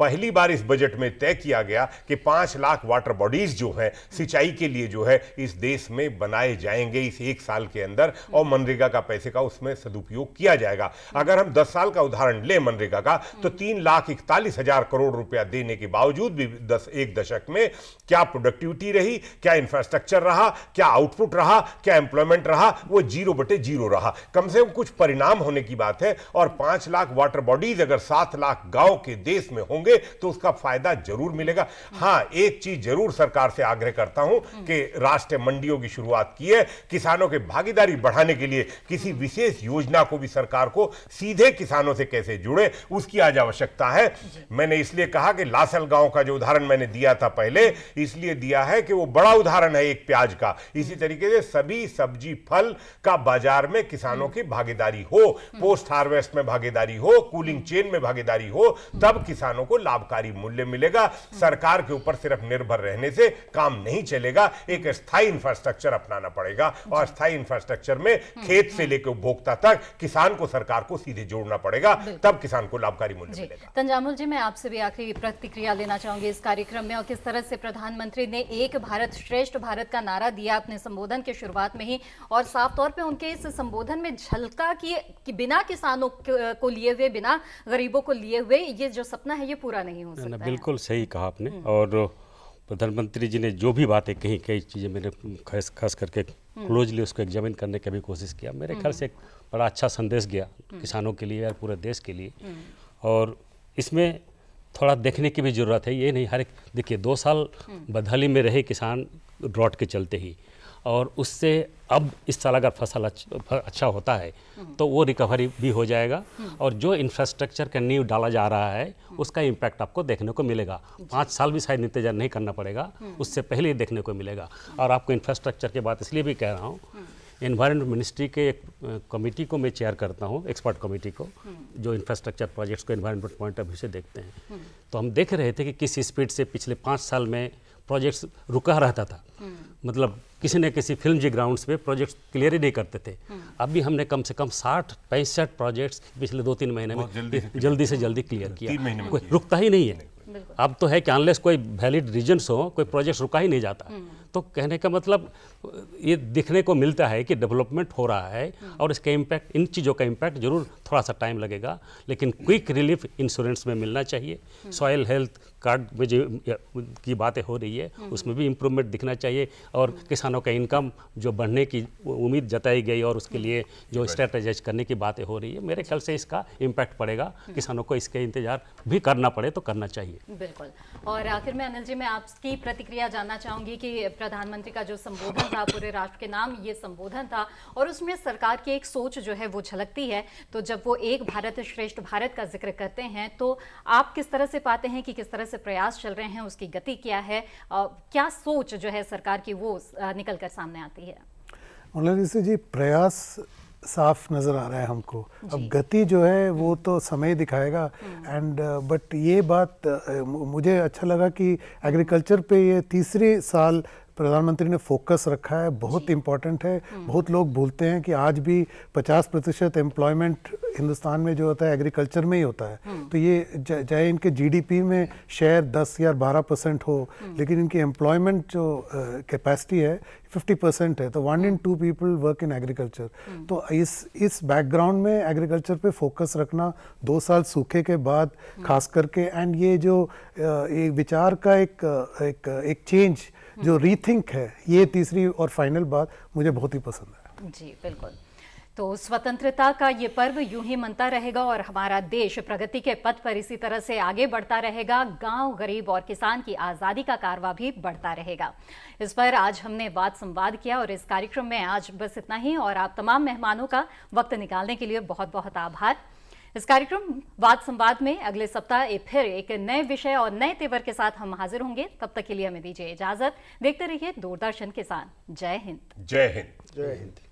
पहली बार इस बजट में तय किया गया कि पांच लाख वाटर बॉडीज जो हैं सिंचाई के लिए जो है इस देश में बनाए जाएंगे इस एक साल के अंदर और मनरेगा का पैसे का उसमें सदुपयोग किया जाएगा अगर हम दस साल का उदाहरण लें मनरेगा का तो तीन लाख इकतालीस हजार करोड़ रुपया देने के बावजूद भी दस एक दशक में क्या प्रोडक्टिविटी रही क्या इंफ्रास्ट्रक्चर रहा क्या आउटपुट रहा क्या एम्प्लॉयमेंट रहा वो जीरो बटे जीरो रहा कम से कम कुछ परिणाम होने की बात है और पांच लाख वाटर बॉडीज अगर अगर सात लाख गांव के देश में होंगे तो उसका फायदा जरूर मिलेगा हाँ एक चीज जरूर सरकार से आग्रह करता हूं कि राष्ट्रीय मंडियों की शुरुआत की है किसानों के भागीदारी बढ़ाने के लिए किसी विशेष योजना को भी सरकार को सीधे किसानों से कैसे जुड़े उसकी आज आवश्यकता है मैंने इसलिए कहा कि लासल गांव का जो उदाहरण मैंने दिया था पहले इसलिए दिया है कि वो बड़ा उदाहरण है एक प्याज का इसी तरीके से सभी सब्जी फल का बाजार में किसानों हम्म। की भागीदारी हो हम्म। पोस्ट हार्वेस्ट में भागीदारी हो कूलिंग चेन लेन में भागीदारी हो तब किसानों को लाभकारी मूल्य मिलेगा सरकार के ऊपर सिर्फ निर्भर रहने से काम नहीं चलेगा एक स्थायी इंफ्रास्ट्रक्चर अपनाना पड़ेगा और स्थायी इंफ्रास्ट्रक्चर में हम्म, खेत से हम्म। लेकर उपभोक्ता तक किसान को सरकार को सीधे जोड़ना पड़ेगा तब किसान को लाभकारी मूल्य मिलेगा तंजामुल जी मैं आपसे भी आखिरी प्रतिक्रिया लेना चाहूंगी इस कार्यक्रम में और किस तरह से प्रधानमंत्री ने एक भारत श्रेष्ठ भारत का नारा दिया अपने संबोधन के शुरुआत में ही और साफ तौर पर उनके इस संबोधन में झलका कि, कि बिना किसानों को लिए हुए बिना गरीबों को लिए हुए ये जो सपना है ये पूरा नहीं हो सकता बिल्कुल सही कहा आपने हम्म। और प्रधानमंत्री जी ने जो भी बातें कही कई चीज़ें मैंने खास खास करके हम्म। क्लोजली उसको एग्जामिन करने की भी कोशिश किया मेरे ख्याल हम्म। से एक बड़ा अच्छा संदेश गया किसानों के लिए और पूरे देश के लिए और इसमें थोड़ा देखने की भी ज़रूरत है ये नहीं हर एक देखिए दो साल बदहाली में रहे किसान ड्रॉट के चलते ही और उससे अब इस साल अगर फसल अच्छा होता है हम्म। तो वो रिकवरी भी हो जाएगा हम्म। और जो इंफ्रास्ट्रक्चर का नींव डाला जा रहा है हम्म। उसका इम्पैक्ट आपको देखने को मिलेगा पाँच साल भी शायद इंतजार नहीं करना पड़ेगा उससे पहले ही देखने को मिलेगा और आपको इंफ्रास्ट्रक्चर की बात इसलिए भी कह रहा हूँ इन्वायरमेंट मिनिस्ट्री के एक कमेटी को मैं चेयर करता हूँ एक्सपर्ट कमेटी को जो इंफ्रास्ट्रक्चर प्रोजेक्ट्स को इन्वायरमेंट पॉइंट ऑफ व्यू से देखते हैं तो हम देख रहे थे कि किस स्पीड से पिछले पाँच साल में प्रोजेक्ट्स रुका रहता था मतलब किसी न किसी फिल्म जी ग्राउंड्स पे प्रोजेक्ट्स क्लियर ही नहीं करते थे अभी हमने कम से कम साठ पैंसठ प्रोजेक्ट्स पिछले दो तीन महीने में जल्दी, जल्दी से जल्दी क्लियर किया कोई रुकता ही नहीं है अब तो है कि अनलेस कोई वैलिड रीजन्स हो कोई प्रोजेक्ट रुका ही नहीं जाता हम्म। तो कहने का मतलब ये दिखने को मिलता है कि डेवलपमेंट हो रहा है हम्म। और इसका इम्पैक्ट इन चीज़ों का इम्पैक्ट जरूर थोड़ा सा टाइम लगेगा लेकिन क्विक रिलीफ इंश्योरेंस में मिलना चाहिए सॉयल हम्म। हेल्थ कार्ड में जो की बातें हो रही है हम्म। उसमें भी इम्प्रूवमेंट दिखना चाहिए और हम्म। किसानों का इनकम जो बढ़ने की उम्मीद जताई गई और उसके हम्म। लिए जो स्ट्रेटेजाइज करने की बातें हो रही है मेरे ख्याल से इसका इम्पैक्ट पड़ेगा किसानों को इसके इंतजार भी करना पड़े तो करना चाहिए बिल्कुल और आखिर में अनिल जी मैं आपकी प्रतिक्रिया जानना चाहूँगी कि प्रधानमंत्री का जो संबोधन था पूरे राष्ट्र के नाम ये संबोधन था और उसमें सरकार की एक सोच जो है वो झलकती है तो जब वो एक भारत श्रेष्ठ भारत का जिक्र करते हैं तो आप किस तरह से पाते हैं कि किस तरह तरह से प्रयास चल रहे हैं उसकी गति क्या है क्या सोच जो है सरकार की वो निकल कर सामने आती है मौलाना जी प्रयास साफ नज़र आ रहा है हमको अब गति जो है वो तो समय दिखाएगा एंड बट uh, ये बात uh, मुझे अच्छा लगा कि एग्रीकल्चर पे ये तीसरे साल प्रधानमंत्री ने फोकस रखा है बहुत इंपॉर्टेंट है हम्म। बहुत लोग भूलते हैं कि आज भी 50 प्रतिशत एम्प्लॉयमेंट हिंदुस्तान में जो होता है एग्रीकल्चर में ही होता है हम्म। तो ये चाहे इनके जीडीपी में शेयर 10 या 12 परसेंट हो हम्म। लेकिन इनकी एम्प्लॉयमेंट जो कैपेसिटी है 50 परसेंट है तो one in two people work in agriculture तो इस इस बैकग्राउंड में एग्रीकल्चर पे फोकस रखना दो साल सूखे के बाद खास करके एंड ये जो ये विचार का एक एक एक चेंज जो रीथिंक हम्म। है ये तीसरी और फाइनल बात मुझे बहुत ही पसंद है जी बिल्कुल तो स्वतंत्रता का ये पर्व यूं ही मनता रहेगा और हमारा देश प्रगति के पथ पर इसी तरह से आगे बढ़ता रहेगा गांव गरीब और किसान की आज़ादी का कारवा भी बढ़ता रहेगा इस पर आज हमने वाद संवाद किया और इस कार्यक्रम में आज बस इतना ही और आप तमाम मेहमानों का वक्त निकालने के लिए बहुत बहुत आभार इस कार्यक्रम वाद संवाद में अगले सप्ताह एक फिर एक नए विषय और नए तेवर के साथ हम हाजिर होंगे तब तक के लिए हमें दीजिए इजाजत देखते रहिए दूरदर्शन किसान जय हिंद जय हिंद जय हिंद